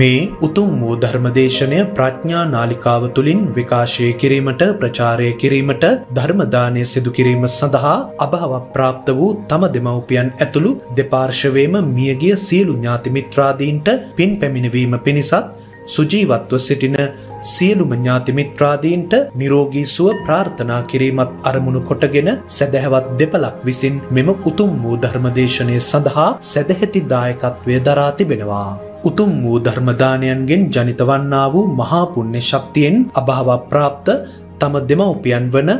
මේ උතුම් වූ ධර්මදේශනය ප්‍රඥා නාලිකාව තුළින් විකාශය කිරීමට ප්‍රචාරය කිරීමට ධර්මදානය සිදුකිරීම සඳහා අභාව ප්‍රාප්ත වූ තම දෙමවපියන් ඇතුළු දෙපාර්ශවේම මියගිය සියලු ඥාතිමිත්‍රාදීන්ට පින් පැමිණවීම පිණිසත් සුජීවත්ව සිටින සියලුම ඥාතිමිත්‍රාදීන්ට නිරෝගී සුව ප්‍රාර්ථනා කිරීමත් අරමුණු කොටගෙන සැදැහැවත් දෙපලක් විසින් මෙම උතුම් වූ ධර්මදේශනය සඳහා සැදැහැති දායකත්වය දරා තිබෙනවා. උතුම් වූ ධර්මදානයන්ගෙන් ජනිතවන්නා වූ මහාපුුණ්‍ය ශක්තියෙන් අභාවප්‍රාප්ත තම දෙමවපියන් වන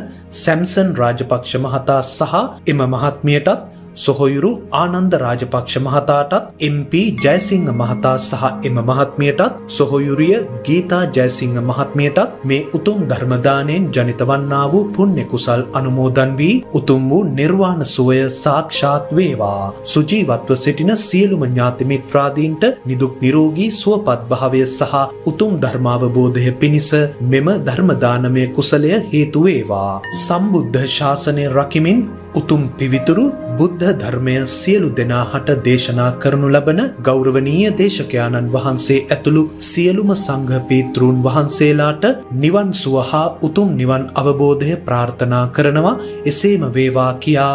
සැම්සන් රාජපක්ෂ මහතා සහ එම මහත්මියටත් සොහොයුරු ආනන්ද රාජපක්ෂ මහතාටත් MP ජයසිංහ මහතා සහ එම මහත්මියටත් සොහොයුරිය ගීතා ජයසිංහ මහත්මියටත් මේ උතුම් ධර්මදානයෙන් ජනිත වන්නා වූ පුණ්‍ය කුසල් අනුමෝදන් වී උතුම් වූ නිර්වාණ සුවය සාක්ෂාත් වේවා සුජීවත්ව සිටින සියලුම ඥාති මිත්‍රාදීන්ට නිදුක් නිරෝගී සුවපත් භාවය සහ උතුම් ධර්මාවබෝධය පිණිස මෙම ධර්මදානමය කුසලය හේතු වේවා සම්බුද්ධ ශාසනය රකිමින් උතුම් පිවිතුරු බුද්ධ ධර්මය සියලු දෙනා හට දේශනා කරනු ලබන ගෞරවනීය දේශකයාණන් වහන්සේ ඇතුළු සියලුම සංඝපීතෘන් වහන්සේලාට නිවන් සුවහා උතුම් නිවන් අවබෝධය ප්‍රාර්ථනා කරනවා එසේම වේවා කියා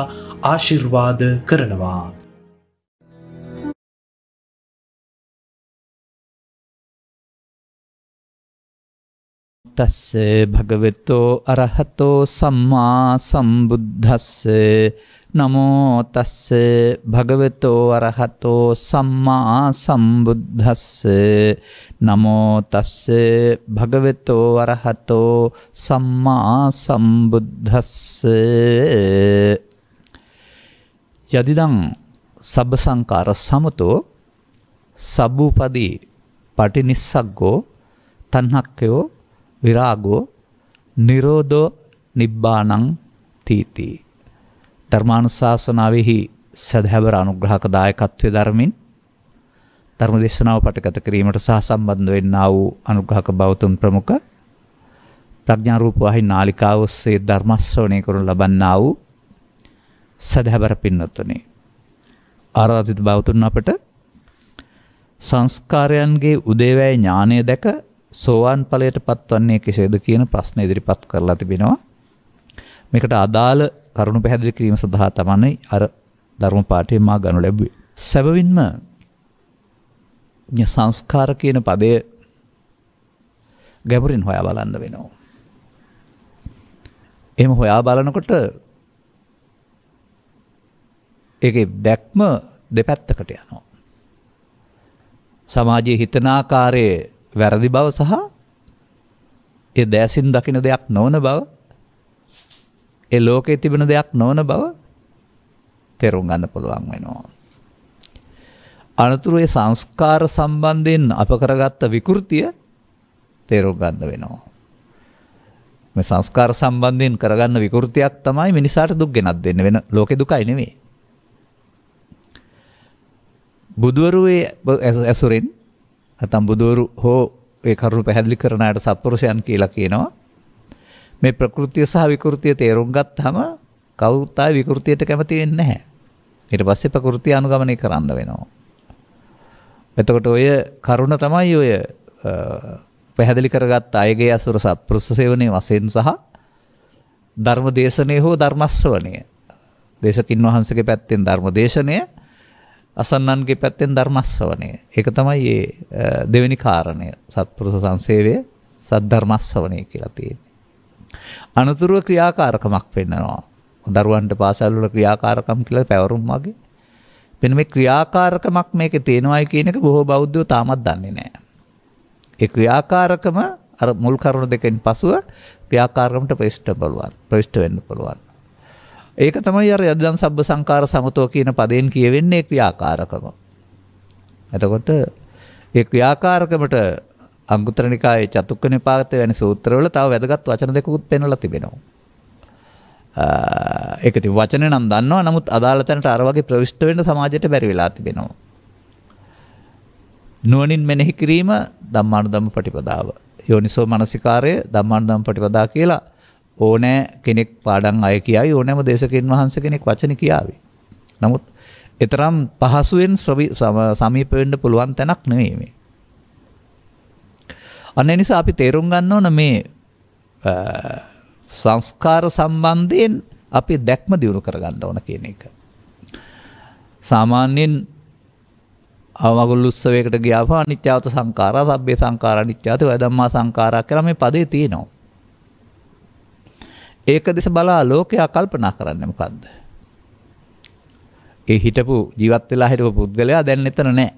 ආශිර්වාද කරනවා. තස්ස භගවතෝ අරහතෝ සම්මා සම්බුද්දස්ස නමෝ තස්ස භගවතෝ අරහතෝ සම්මා සම්බුද්දස්ස නමෝ තස්ස භගවතෝ අරහතෝ සම්මා සම්බුද්දස්ස යදිදං සබ්බ සංකාර සමතෝ සබ්බූපදී පටිනිස්සග්ගෝ තණ්හක්කයෝ විරාගෝ නිරෝධෝ නිබ්බානං තීති ධර්මානුශාසනාවෙහි සදහැවර අනුග්‍රහක දායකත්වය ධර්මින් ධර්ම දේශනාව පටගත කිරීමට සහ සම්බන්ධ වෙන්නා වූ අනුග්‍රහක බෞතුන් ප්‍රමුඛ ප්‍රඥා රූප වහින් නාලිකාව ඔස්සේ ධර්ම ශ්‍රවණය කරනු ලබන්නා වූ සදහැවර පින්වත්නි ආරාධිත බෞතුන් අපට සංස්කාරයන්ගේ උදේවැය ඥානය දැක සෝවාන් ඵලයට පත්වන්නේ කෙසේද කියන ප්‍රශ්න ඉදිරිපත් කරලා තිබෙනවා. මේකට අදාළ කරුණු පැහැදිලි කිරීම සඳහා තමයි අර ධර්ම පාඨය මා ගනු ලැබුවේ. සැබවින්ම සංස්කාර කියන ಪದය ගැඹුරින් හොයා බලන්න වෙනවා. එහෙම හොයා බලනකොට ඒකේ දැක්ම දෙපැත්තකට යනවා. සමාජයේ හිතනාකාරයේ වැරදි බව සහ ඒ දෑසින් දකින දෙයක් නොවන බව ඒ ලෝකයේ තිබෙන දෙයක් නොවන බව තේරුම් ගන්න පුළුවන් වෙනවා. අනතුරු ඒ සංස්කාර සම්බන්ධයෙන් අප කරගත්ත විකෘතිය තේරුම් ගන්න වෙනවා. මේ සංස්කාර සම්බන්ධයෙන් කරගන්න විකෘතියක් තමයි මිනිසාට දුක් ගෙනත් දෙන්නේ වෙන ලෝකේ දුකයි නෙමෙයි. බුදුවරුේ ඇසුරෙන් ඇතම් බුදුවරු හෝ ඒ කරුණු පැහැදිලි කරනයට සත්පුරුෂයන් කියලා කියනවා. මේ ප්‍රකෘතිය සහ විකෘතිය තේරුම් ගත්තම කවුරුත් ආයි විකෘතියට කැමති වෙන්නේ නැහැ. ඊට පස්සේ ප්‍රකෘතිය අනුගමනය කරන්න වෙනවා. එතකොට ඔය කරුණ තමයි ඔය පැහැදිලි කරගත් අයගේ අසුර සත්පුරුෂ සේවනයේ වශයෙන් සහ ධර්ම දේශනය හෝ ධර්මස්වනය. දේශකින් වහන්සේගේ පැත්තෙන් ධර්ම දේශනය අසන්නන්ගේ පැත්තෙන් ධර්මස්සවනය. ඒක තමයි ඒ දෙවැනි කාරණය සත්පුරුෂ සංසේවය සද්ධර්මස්සවනය කියලා තියෙන්නේ. අනතුරුව ක්‍රියාකාරකමක් පෙන්නවා. දරුවන්ට පාසල්වල ක්‍රියාකාරකම් කියලා පැවරුම් වගේ. මෙන්න මේ ක්‍රියාකාරකමක් මේක තියෙනවායි කියන එක බොහෝ බෞද්ධයෝ තාමත් දන්නේ නැහැ. ඒ ක්‍රියාකාරකම අර මුල් කරුණු දෙකෙන් පසුව ක්‍රියාකාරකමට ප්‍රවිෂ්ඨ බලවත් ප්‍රවිෂ්ඨ වෙන්න පුළුවන්. ඒක තමයි අර යදන් සබ්බ සංකාර සමතෝ කියන පදයෙන් කියවෙන්නේ ක්‍රියාකාරකම. එතකොට ඒ ක්‍රියාකාරකමට අංගුත්තර නිකායේ චතුක්ක නිපාතය වැනි සූත්‍රවල තව වැදගත් වචන දෙකකුත් පෙන්වලා තිබෙනවා. ඒක ඉතින් වචනේ නම් දන්නවා නමුත් අදාළ තැනට අර වගේ ප්‍රවිෂ්ඨ වෙන්න සමාජයට බැරි වෙලා තිබෙනවා. නුවණින් මෙනෙහි කිරීම ධම්මානුධම්ම ප්‍රතිපදාව. යෝනිසෝ මනසිකාරය ධම්මානුධම්ම ප්‍රතිපදා කියලා ඕනෑ කෙනෙක් පාඩන් අය කියයි ඕනෑම දේශකෙන් වහන්ස කෙනෙක් වචන කියාවේ. නමුත් එතරම් පහසුවෙන් සමීපවෙන්න පුළුවන් තැනක් නෙවේ මේ. අන්න නිසා අපි තේරුම් ගන්න ඕන මේ සංස්කාර සම්බන්ධයෙන් අපි දැක්ම දියුණු කරගන්න ඕන කියන එක. සාමාන්‍යයෙන් අවමගුල් උත්සවයකට ගියාම අනිත්‍යවත සංඛාරා, සබ්බේ සංඛාරා අනිත්‍යවත, වදම්මා සංඛාරා කියලා මේ පදේ තියෙනවා. ඒක දෙස බලා ලෝකයා කල්පනා කරන්න මොකක්ද. ඒ හිටපු ජීවත් වෙලා හිටපු පුද්ගලයා දැන් එතන නෑ.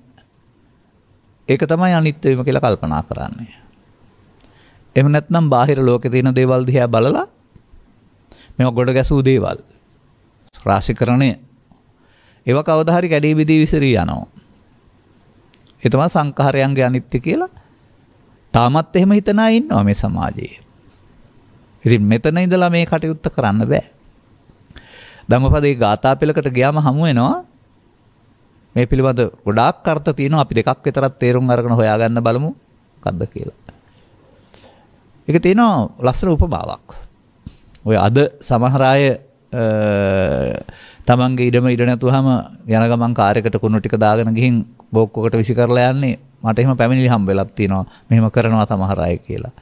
ඒක තමයි අනිත්‍ය වීම කියලා කල්පනා කරන්නේ. එහෙම නැත්නම් බාහිර ලෝකේ තියෙන දේවල් දිහා බලලා මේවා ගොඩ ගැසූ දේවල් රාශිකරණය ඒව කවදා හරි කැඩී බිඳී විසිරී යනවා. ඒ තමයි සංඛාරයන්ගේ අනිත්‍ය කියලා. තාමත් එහෙම හිතන අය ඉන්නවා මේ සමාජයේ. ඉතින් මෙතන ඉඳලා මේ කටයුත්ත කරන්න බෑ. ධම්මපදයේ ගාථා පෙළකට ගියාම හමු වෙනවා මේ පිළිබඳ ගොඩාක් අර්ථ තියෙනවා අපි දෙකක් විතරක් තේරුම් අරගෙන හොයාගන්න බලමු මොකද්ද කියලා. ඒක තියෙනවා ලස්සන උපමාවක්. ඔය අද සමහර අය තමන්ගේ ඉඩම ඉඩ නැතුවම යන ගමන් කාර්යකට කුණු ටික දාගෙන ගිහින් බෝක්කකට විසි කරලා යන්නේ මට එහෙම පැමිණිලි හම්බ වෙලක් තියෙනවා මෙහෙම කරනවා සමහර අය කියලා.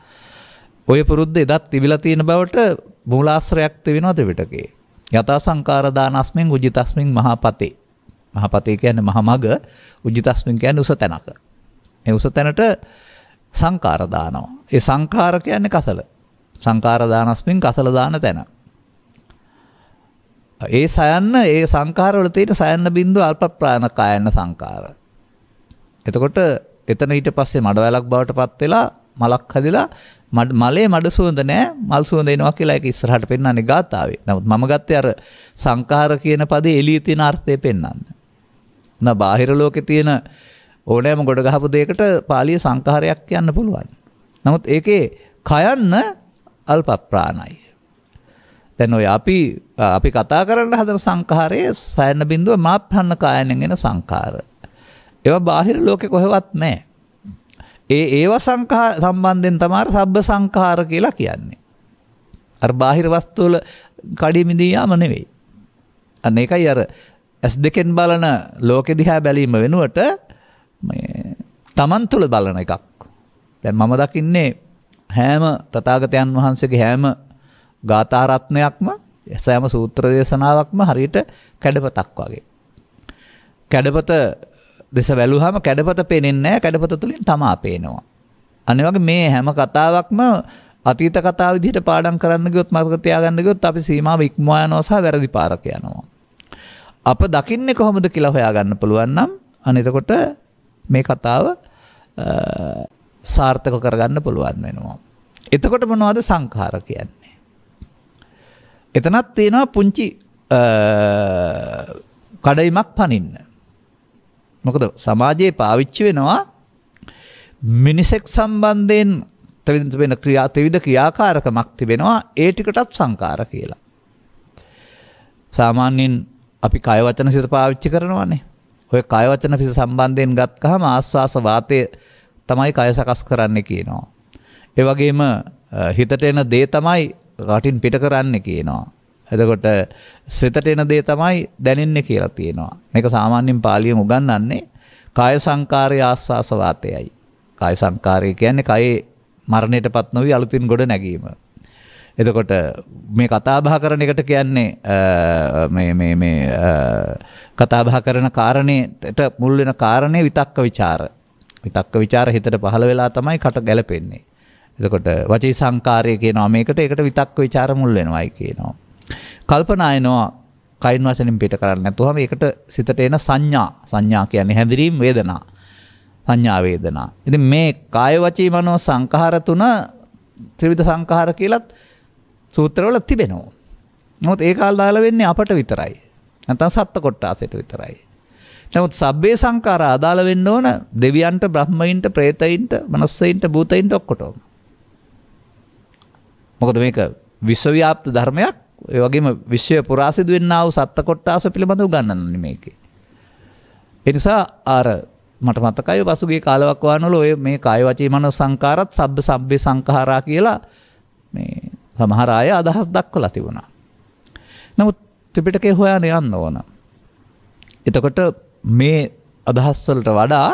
ඔය පුරුද්ධ එදත් තිබිලා තියෙන බවට මූලාශ්‍රයක් තිබෙනවා ත්‍රිපිටකයේ. යථා සංකාර දානස්මෙන් උජිතස්මින් මහපතේ. මහපතේ කියන්නේ මහමග, උජිතස්මින් කියන්නේ උස තැනක. මේ උස තැනට සංකාර දානවා. ඒ සංකාර කියන්නේ කසල. සංකාර දානස්මින් කසල දාන තැන. ඒ සයන්න ඒ සංකාර වල තියෙන සයන්න බිඳුව අල්ප ප්‍රාණ කායන්න සංකාර. එතකොට එතන ඊට පස්සේ මඩවැලක් බවට පත් වෙලා මලක් හැදිලා මලේ මඩ සුවඳ නෑ මල් සුවඳ එනවා කියලා එක ඉස්සරහට පෙන්වන්නේ ගාතාවේ. නමුත් මම ගත්තේ අර සංඛාර කියන පදේ එළියේ තියෙන අර්ථය පෙන්වන්න. නා බාහිර ලෝකේ තියෙන ඕනෑම ගොඩ ගහපු දෙයකට පාලිය සංඛාරයක් කියන්න පුළුවන්. නමුත් ඒකේ කයන්න අල්ප ප්‍රාණයි. දැන් ඔය අපි අපි කතා කරන්න හදන සංඛාරයේ සයන බිඳුව මාප්‍රහන්න කායනෙන් එන සංඛාර. ඒවා බාහිර ලෝකේ කොහෙවත් නැහැ. ඒ ඒව සංකා සම්බන්ධෙන් තමාර සබ්බ සංකාර කියලා කියන්නේ. අර බාහිර වස්තුවල කඩිමිදීයාම නෙවෙයි. අන්න එකයි අර ඇස් දෙකෙන් බලන ලෝකෙ දිහා බැලීම වෙනුවට තමන් තුළ බලන එකක්. දැන් මම දකින්නේ හෑම තථාගතයන් වහන්සේගේ හෑම ගාථාරත්නයක්ම සෑම සූත්‍ර දේශනාවක්ම හරියට කැඩපතක් වගේ. කැඩපත දෙස වැලුහම කැඩපත පෙනෙන්නේ කැඩපත තුළින් තමා පේනවා. අනේ වගේ මේ හැම කතාවක්ම අතීත කතා විදිහට පාඩම් කරන්න ගියොත් මතක තියාගන්න ගියොත් අපි සීමාව ඉක්මවා යනවා සහ වැරදි පාරක යනවා. අප දකින්නේ කොහොමද කියලා හොයාගන්න පුළුවන් නම් අනේ එතකොට මේ කතාව සාර්ථක කරගන්න පුළුවන් වෙනවා. එතකොට මොනවද සංඛාර කියන්නේ? එතනත් තියෙනවා පුංචි කඩයිමක් පනින්න. මොකද සමාජයේ පාවිච්චි වෙනවා මිනිසෙක් සම්බන්ධයෙන් තවිද වෙන ක්‍රියා තවිධ ක්‍රියාකාරකමක් තිබෙනවා ඒ ටිකටත් සංකාර කියලා. සාමාන්‍යයෙන් අපි කයවචන සිත පාවිච්චි කරනවානේ. ඔය කයවචන පිස සම්බන්ධයෙන් ගත්කහම ආස්වාස වාතය තමයි කය සකස් කරන්න කියනවා. ඒ වගේම හිතට එන දේ තමයි රටින් පිට කරන්න කියනවා. එතකොට සිතට එන දේ තමයි දැනෙන්නේ කියලා තියෙනවා. මේක සාමාන්‍යයෙන් පාලියෙන් උගන්වන්නේ කාය සංකාරයේ ආස්වාස වාතයයි. කාය සංකාරය කියන්නේ කයේ මරණයටපත් නොවි අලුතින් ගොඩ නැගීම. එතකොට මේ කතා බහ කරන එකට කියන්නේ මේ මේ මේ කතා බහ කරන කාරණේට මුල් වෙන කාරණේ විතක්ක ਵਿਚාර. විතක්ක ਵਿਚාර හිතට පහළ වෙලා තමයි කට ගැලපෙන්නේ. එතකොට වචී සංකාරය කියනවා මේකට ඒකට විතක්ක ਵਿਚාර මුල් වෙනවායි කියනවා. කල්පනා එනවා කයින් වශයෙන් පිට කරන්නේ නැතුවම ඒකට සිතට එන සංඥා සංඥා කියන්නේ හැඳිරීම් වේදනා සංඥා වේදනා. ඉතින් මේ කාය වචී මනෝ සංඛාර තුන ත්‍රිවිධ සංඛාර කියලත් සූත්‍රවල තිබෙනවා. නමුත් ඒ කාල දාලා වෙන්නේ අපට විතරයි. නැත්නම් සත්ත කොටාසයට විතරයි. නමුත් සබ්බේ සංඛාර අදාළ වෙන්න ඕන දෙවියන්ට, බ්‍රහ්මයින්ට, പ്രേතයින්ට, මනුස්සයින්ට, භූතයින්ට ඔක්කොටම. මොකද මේක විශ්වව්‍යාප්ත ධර්මයක් ඒ වගේම විශ්වය පුරා සිදුවෙන්නා වූ සත්ත්ව කොට්ටාස පිළිබඳව උගන්වන්නේ මේකේ. ඒ නිසා අර මට මතකයි පසුගිය කාලයක් වහනවල ඔය මේ කාය වචී මනෝ සංකාරත් සබ්බ සබ්බේ සංඛාරා කියලා මේ සමහර අය අදහස් දක්වලා තිබුණා. නමුත් ත්‍රිපිටකේ හොයන්න යන්න ඕන. එතකොට මේ අදහස් වලට වඩා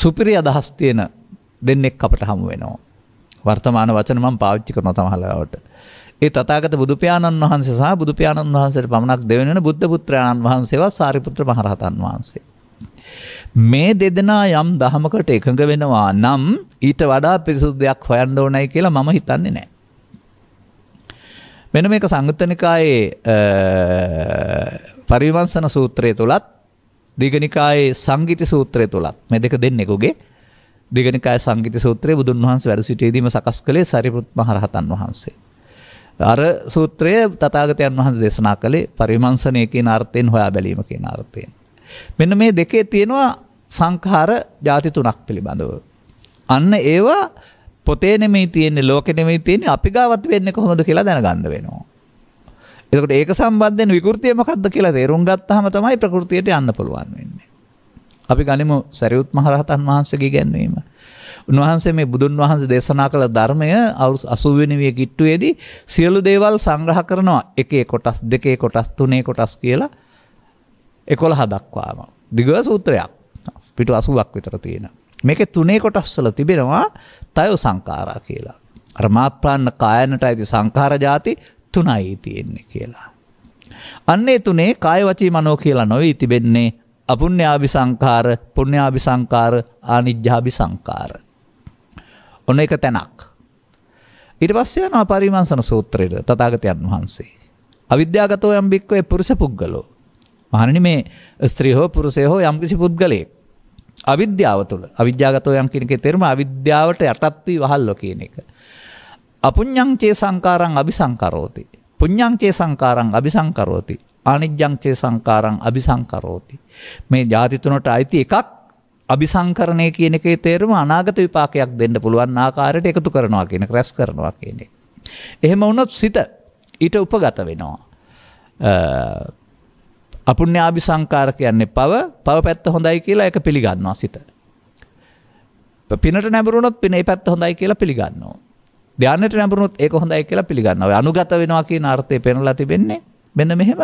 සුපිරි අදහස් තියෙන දෙන්නෙක් අපට හමු වෙනවා. වර්තමාන වචන මම පාවිච්චි කරනවා තමහලවට. ඒ තථාගත බුදු පියාණන් වහන්සේ සහ බුදු පියාණන් වහන්සේට පමණක් දෙවෙනන බුද්ධ පුත්‍රයන්න් වහන්සේවත් සාරිපුත්‍ර මහරහතන් වහන්සේ. මේ දෙදෙනා යම් දහමකට එකඟ වෙනවා නම් ඊට වඩා පිරිසුදු දෙයක් හොයන්න ඕනයි කියලා මම හිතන්නේ නැහැ. මෙන්න මේක සංගතනිකායේ පරිවංශන සූත්‍රය තුලත් දීඝනිකායේ සංගීති සූත්‍රය තුලත් මේ දෙක දෙන්නෙකුගේ දීඝනිකායේ සංගීති සූත්‍රය බුදුන් වහන්සේ වැඩ සිටියේදීම සකස් කළේ සාරිපුත් මහරහතන් වහන්සේ. අර සූත්‍රය තථාගතයන් වහන්සේ දේශනා කළේ පරිමංසණය කියන අර්ථයෙන් හොයා බැලීම කියන අර්ථයෙන්. මෙන්න මේ දෙකේ තියෙනවා සංඛාර ಜಾති තුනක් පිළිබඳව. අන්න ඒවා පොතේ නෙමෙයි තියෙන්නේ ලෝකෙ නෙමෙයි තියෙන්නේ අපි ගාවත් වෙන්නේ කොහොමද කියලා දැනගන්න වෙනවා. එතකොට ඒක සම්බන්ධයෙන් විකෘතිය මොකක්ද කියලා තේරුම් ගත්තාම තමයි ප්‍රകൃතියට යන්න පුළුවන් වෙන්නේ. අපි ගනිමු සරියුත් මහරහතන් වහන්සේගේ ඉගැන්වීම. උන්වහන්සේ මේ බුදුන් වහන්සේ දේශනා කළ ධර්මය අවුරුදු 80 වෙනි විය කිට්ටුවේදී සියලු දේවල් සංග්‍රහ කරනවා එකේ කොටස් දෙකේ කොටස් තුනේ කොටස් කියලා 11 දක්වාම දිග සූත්‍රයක් පිටු 80ක් විතර තියෙන. මේකේ තුනේ කොටස් වල තිබෙනවා තයෝ සංඛාරා කියලා. අර මාප්‍රාණ කායනට ඇති සංඛාර જાති තුනයි තියෙන්නේ කියලා. අන්නේ තුනේ කාය වචී මනෝ කියලා නොවේ තිබෙන්නේ අපුඤ්ඤාභි සංඛාර, පුඤ්ඤාභි සංඛාර, ආනිජ්ජාභි සංඛාර. ඔන්න එක තැනක්. ඊට පස්සේ යනවා පරිමංසන සූත්‍රයට තථාගතයන් වහන්සේ. අවිද්‍යාගතෝ යම් බික්කවේ පුරුෂ පුද්ගලෝ. මහණනි මේ ස්ත්‍රී හෝ පුරුෂය හෝ යම්කිසි පුද්ගලයෙක් අවිද්‍යාව තුළ අවිද්‍යාගතෝ යම් කියන එකේ තේරුම අවිද්‍යාවට යටත් වී වහල්ලෝ කියන එක. අපුඤ්ඤං චේ සංකාරං අபிසංකරෝති. පුඤ්ඤං චේ සංකාරං අபிසංකරෝති. අනිජ්ජං චේ සංකාරං අபிසංකරෝති. මේ ಜಾති තුනට අයිති එකක් අභිසංකරණය කියන එකේ තේරුම අනාගත විපාකයක් දෙන්න පුළුවන් ආකාරයට එකතු කරනවා කියන රැස් කරනවා කියන්නේ. එහෙම වුණොත් සිත ඊට උපගත වෙනවා. අපුුණ්‍යාභි සංකාර කියන්නේ පව පව පැත්ත හොඳයි කියලා එක පිළිගන්නවා සිත. පිනට නැබරුණොත් පිනේ පැත් හොඳයි කියලා පිළිගන්නවා. ධ්‍යානට නැබරුණොත් ඒක හොඳයි කියලා පිළිගන්නවා අනුගත වෙනවා කියන අර්ථය පෙනලා තිබෙන්නේ මෙන්න මෙහෙම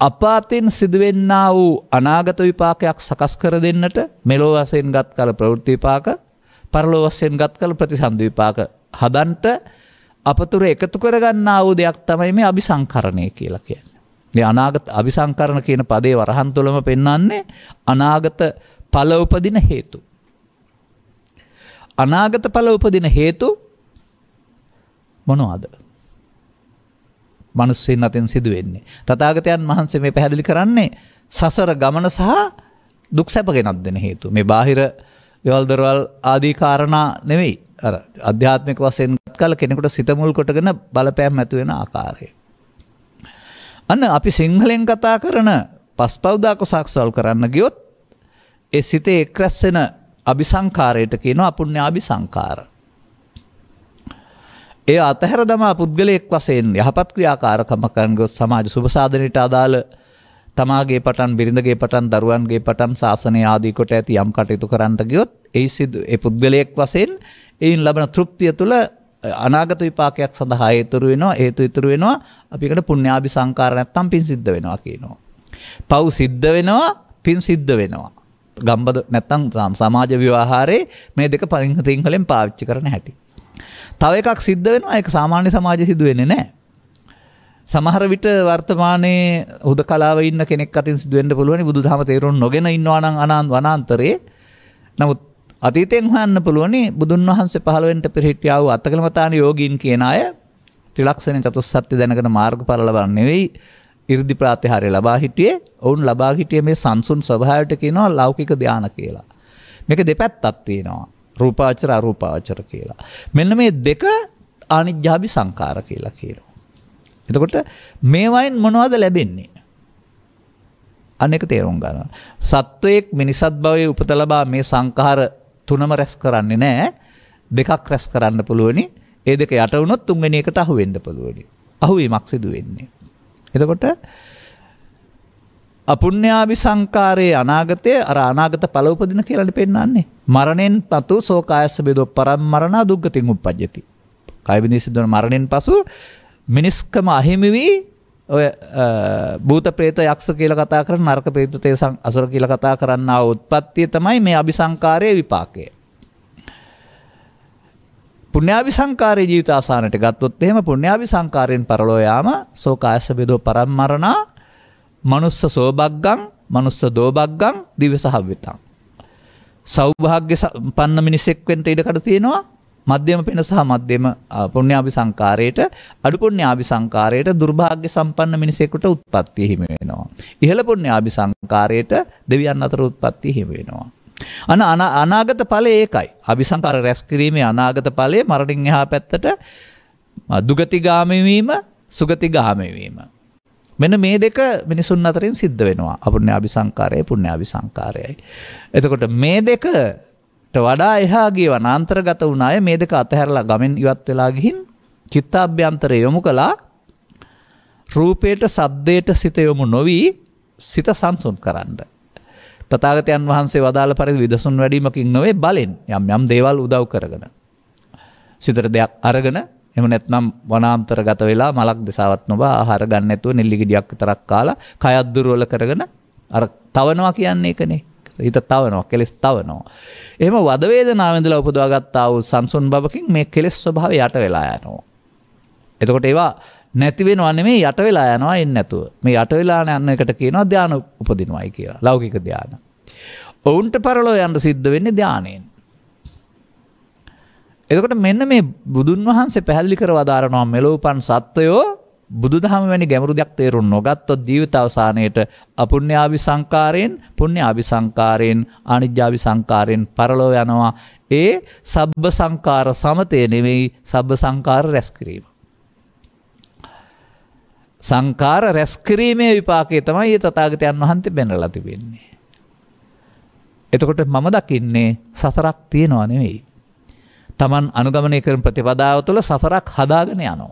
අපාතෙන් සිදුවෙන්නා වූ අනාගත විපාකයක් සකස් කර දෙන්නට මෙලෝ වසයෙන් ගත් කල ප්‍රවෘත්ති විපාක පරලෝ වසයෙන් ගත් කල ප්‍රතිසන්ධ විපාක හදන්ට අපතුර එකතු කරගන්නා වූ දෙයක් තමයි මේ අභිසංකරණය කියලා කියන්නේ. මේ අනාගත අභිසංකරණ කියන පදේ වරහන් තුළම පෙන්වන්නේ අනාගත ඵල උපදින හේතු. අනාගත ඵල උපදින හේතු මොනවාද? මිනිස්සෙන් අතෙන් සිදු වෙන්නේ. තථාගතයන් වහන්සේ මේ පැහැදිලි කරන්නේ සසර ගමන සහ දුක් සැප ගෙනත් දෙන හේතු. මේ බාහිර ගෙවල් දරවල් ආදී කාරණා නෙවෙයි. අර අධ්‍යාත්මික වශයෙන් කල කෙනෙකුට සිත මුල් කොටගෙන බලපෑම් ඇති වෙන ආකාරය. අන්න අපි සිංහලෙන් කතා කරන පස්පව්දා කුසක්සල් කරන්න ගියොත් ඒ සිතේ එක් රැස් වෙන අபிසංකාරයට කියනවා අපුඤ්ඤාபிසංකාර. ඒ අතහැර දමා පුද්ගලයෙක් වසයෙන් යහපත් ක්‍රියාකාරකමකන් ගොස් සමාජ සුභසාධනයට අදාළ තමාගේ පටන් බිරිඳගේ පටන් දරුවන්ගේ පටන් ශාසනය ආදී කොට ඇති යම් කටයුතු කරන්නට ගියොත් ඒ සිදු ඒ පුද්ගලයෙක් වශයෙන් එයින් ලබන තෘප්තිය තුළ අනාගත විපාකයක් සඳහා හේතුරු වෙනවා හේතු ඉතුරු වෙනවා අපි එකට පුණ්‍යාභි සංකාර නැත්තම් පින් සිද්ධ වෙනවා කියනවා. පව් සිද්ධ වෙනවා පින් සිද්ධ වෙනවා. ගම්බද නැත්තම් සමාජ ව්‍යවහාරයේ මේ දෙක පරිංහ සිංහලෙන් පාවිච්චි කරන හැටි. තව එකක් සිද්ධ වෙනවා ඒක සාමාන්‍ය සමාජයේ සිදු වෙන්නේ නැහැ. සමහර විට වර්තමානයේ හුදකලාව ඉන්න කෙනෙක් අතින් සිදු වෙන්න පුළුවන් බුදුදහම තේරුම් නොගෙන ඉන්නවා නම් අනාන් වනාන්තරේ. නමුත් අතීතයෙන් හොයන්න පුළුවනි බුදුන් වහන්සේ පහළ වෙන්න පිරිහිටියා වූ අත්තකලමතාන යෝගීන් කියන අය ත්‍රිලක්ෂණ චතුස්සත්‍ය දැනගෙන මාර්ගඵල ලබන්නේ නෙවෙයි 이르දි ප්‍රාතිහාර්ය ලබා හිටියේ ඔවුන් ලබා හිටියේ මේ සංසුන් ස්වභාවයට කියනවා ලෞකික ධානය කියලා. මේක දෙපැත්තක් තියෙනවා. රූපාචර අරූපාචර කියලා. මෙන්න මේ දෙක ආනිජ්ජාබි සංකාර කියලා කියනවා. එතකොට මේවයින් මොනවද ලැබෙන්නේ? අනෙක තේරුම් ගන්න. සත්වයෙක් මිනිසත් භවයේ උපත ලබා මේ සංඛාර තුනම රැස් කරන්නේ නැහැ. දෙකක් රැස් කරන්න පුළුවනි. ඒ දෙක යට වුණොත් තුන්වෙනි එකට අහු වෙන්න පුළුවනි. අහුවීමක් සිදු වෙන්නේ. එතකොට අපුණ්‍යාවි සංකාරයේ අනාගතය අර අනාගත පළ උපදින කියලානේ පෙන්වන්නේ. මරණයෙන් පතු සෝකායස්ස බෙදෝ පරම්මරණා දුක්ගතින් උප්පජ්ජති. කය බිනී සිද්ධ වන මරණයෙන් පසු මිනිස්කම අහිමි වී ඔය භූත ප්‍රේත යක්ෂ කියලා කතා කරන නරක ප්‍රේත තේසං අසුර කියලා කතා කරන්න ආව උත්පත්තිය තමයි මේ අபிසංකාරයේ විපාකය. පුණ්‍යාபிසංකාරයේ ජීවිත ආසානට ගත්තොත් එහෙම පුණ්‍යාபிසංකාරයෙන් පරලෝ යාම සෝකායස බෙදෝ පරම්මරණා මනුස්ස සෝබග්ගං මනුස්ස දෝබග්ගං දිවසහවිතං සෞභාග්‍ය පන්න මිනිසෙක්වෙන්ට ඉඩකට තියෙනවා මධ්‍යම පෙන සහ මධ්‍යම පුුණ්‍යාභි සංකාරයට අඩුපුුණ්‍යාභි සංකාරයට දුර්භාග්‍ය සම්පන්න මිනිසෙකුට උත්පත්ති හිම වෙනවා. ඉහළ පුුණ්‍යාභි සංකාරයට දෙවියන් අතර උත්පත්ති හිම වෙනවා. අන අන අනාගත පල ඒකයි අභිසංකාර රැස්කිරීමේ අනාගත පලේ මරණින් එහා පැත්තට දුගතිගාමවීම සුගතිගාමවීම. මෙන මේ දෙක මිනිසුන් අතරින් සිද්ධ වෙනවා අපුුණ අභි සංකාරය පුුණ්‍ය අභි සංකාරයයි. එතකොට මේ දෙකට වඩා එහාගේ වනන්තරගත වනාය මේ දෙක අතහැරලා ගමෙන් ඉවත් වෙලා ගිහින් චිත්තාභ්‍යන්තර යොමු කලා රූපයට සබ්දයට සිත යොමු නොවී සිත සංසුන් කරන්න. තතාගතයන් වහන්සේ වදාළ පරිදි විදසුන් වැඩීමකින් නොවේ බලෙන් යම් යම් දේවල් උදව් කරගෙන. සිතර දෙයක් අරගෙන එම නැත්නම් වනාන්තරගත වෙලා මලක් දෙසාවත් නොබ ආහාර ගන්න නැතුව නිල්ලිගෙඩියක් විතරක් කාලා කය අද්දුරවල කරගෙන අර තවනවා කියන්නේ ඒකනේ. හිත තවනවා කෙලෙස් තවනවා. එහෙම වද වේදනාවෙන්දලා උපදවාගත්තා වූ සංසුන් බබකින් මේ කෙලෙස් ස්වභාවය යට වෙලා යනවා. එතකොට ඒවා නැති වෙනවා නෙමෙයි යට වෙලා යනවා එන්නේ නැතුව. මේ යට වෙලා යන එකට කියනවා ධානය උපදිනවයි කියලා. ලෞකික ධානය. ඔවුන්ට පරලෝ යන්න සිද්ධ වෙන්නේ ධානයෙන්. එකට මෙන්න මේ බුදුන් වහන්සේ පැහැදිලි කර වදාරනවා මෙලෝපන් සත්වයෝ බුදුදහම වැනි ගැමරු දෙයක් තේරුම් නොගත්තොත් ජීවිත අවසානයේට අපුණ්‍යාවි සංකාරයෙන් පුණ්‍යාවි සංකාරයෙන් ආනිජ්ජාවි සංකාරයෙන් පරලෝ යනවා. ඒ සබ්බ සංකාර සමතේ නෙමෙයි සබ්බ සංකාර රැස් කිරීම. සංකාර රැස් කිරීමේ විපාකයේ තමයි මේ තථාගතයන් වහන්සේ බෙන්රලා තිබෙන්නේ. එතකොට මම දකින්නේ සසරක් තියනවා නෙමෙයි. තමන් අනුගමනය කරන ප්‍රතිපදාව තුළ සසරක් හදාගෙන යනෝ.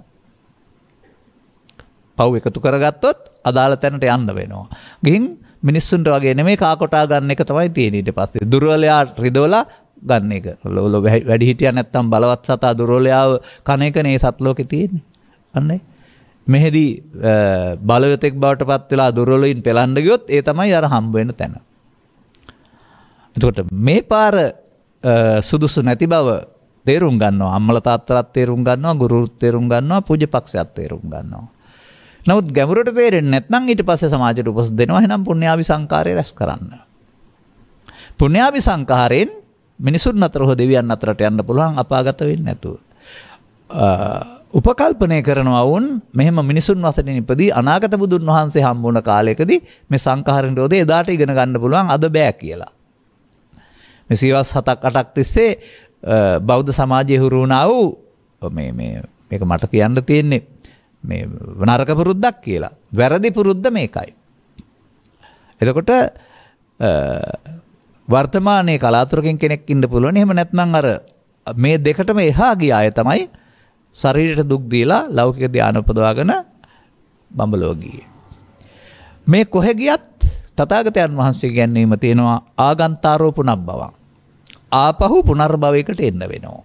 පව් එකතු කරගත්තොත් අදාළ තැනට යන්න වෙනවා. ගිහින් මිනිස්සුන්ට වගේ නෙමේ කාකොටා ගන්න එක තමයි තියෙනීට පස්සේ දුර්වලයා රිදවල ගන්න එක ලොල වැඩිහිටිය නැත්තම් බලවත් සතා දුරෝලයාව කනයකනේ සත්ලෝක තියෙන්නේ අන්නේ. මෙහෙදී බලවතෙක් බවට පත් වෙලා දුරලොයින් පෙළන්ඩ ගියොත් ඒ තමයි අර හම්බුවෙන තැන. එතකොට මේ පාර සුදුසු නැති බව තේරුම් ගන්නවා අම්මල තාත්තලත් තේරුම් ගන්නවා ගුරුත් තේරුම් ගන්නවා පූජපක්ෂයත් තේරුම් ගන්නවා. නමුත් ගැඹුරට තේරෙන්නේ නැත්නම් ඊට පස්සේ සමාජයට උපස් දෙනවා එහෙනම් පුණ්‍යාවි සංකාරය රැස් කරන්න. පුණ්‍යාවි සංකාරයෙන් මිනිසුන් අතර හෝ දෙවියන් අතරට යන්න පුළුවන් අපාගත වෙන්නේ නැතුව. උපකල්පනය කරනවා වුන් මෙහෙම මිනිසුන් වසටින් ඉපදී අනාගත බුදුන් වහන්සේ හම්බුණ කාලයකදී මේ සංඛාර නිරෝධය එදාට ඉගෙන ගන්න පුළුවන් අද බෑ කියලා. මේ සීවස් 7ක් 8ක් තිස්සේ බෞද්ධ සමාජය හුරුුණා වූ මේක මට කියන්න තියෙන්නේ මේ නරක පුරුද්දක් කියලා. වැරදි පුරුද්ද මේකයි. එතකොට වර්තමානයේ කලාතුරකින් කෙනෙක් ඉන්න පුළුවන්. එහෙම නැත්නම් අර මේ දෙකටම එහා ගිය අය තමයි ශරීරයට දුක් දීලා ලෞකික ධානය උපදවාගෙන බඹලෝ ගියේ. මේ කොහෙ ගියත් තථාගතයන් වහන්සේ ගැන්වීම තියෙනවා ආගන්තාරෝ පුනබ්බවං. ආපහු පුනර්භවයකට එන්න වෙනවා.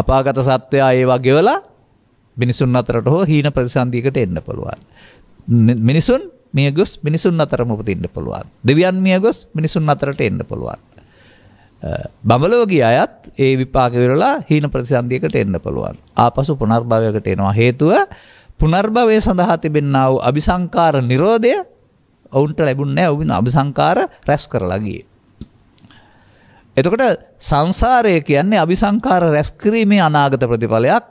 අපාගත සත්වයා ඒවා ගෙවලා මිනිසුන් අතරට හෝ හීන ප්‍රතිසන්ධියකට එන්න පුළුවන්. මිනිසුන් මිය ගොස් මිනිසුන් අතරම උපදින්න පුළුවන්. දෙවියන් මිය ගොස් මිනිසුන් අතරට එන්න පුළුවන්. බඹලෝගිය අයත් ඒ විපාක වෙරලා හීන ප්‍රතිසන්ධියකට එන්න පුළුවන්. ආපසු පුනර්භවයකට එනවා හේතුව පුනර්භවය සඳහා තිබෙන්නා වූ අபிසංකාර නිරෝධය ඔවුන්ට ලැබුණේ නැහැ. ඔවුන් අபிසංකාර රැස් කරලා ගියේ. එතකොට සංසාරය කියන්නේ අභිසංකාර රැස්කිරීමේ අනාගත ප්‍රතිඵලයක්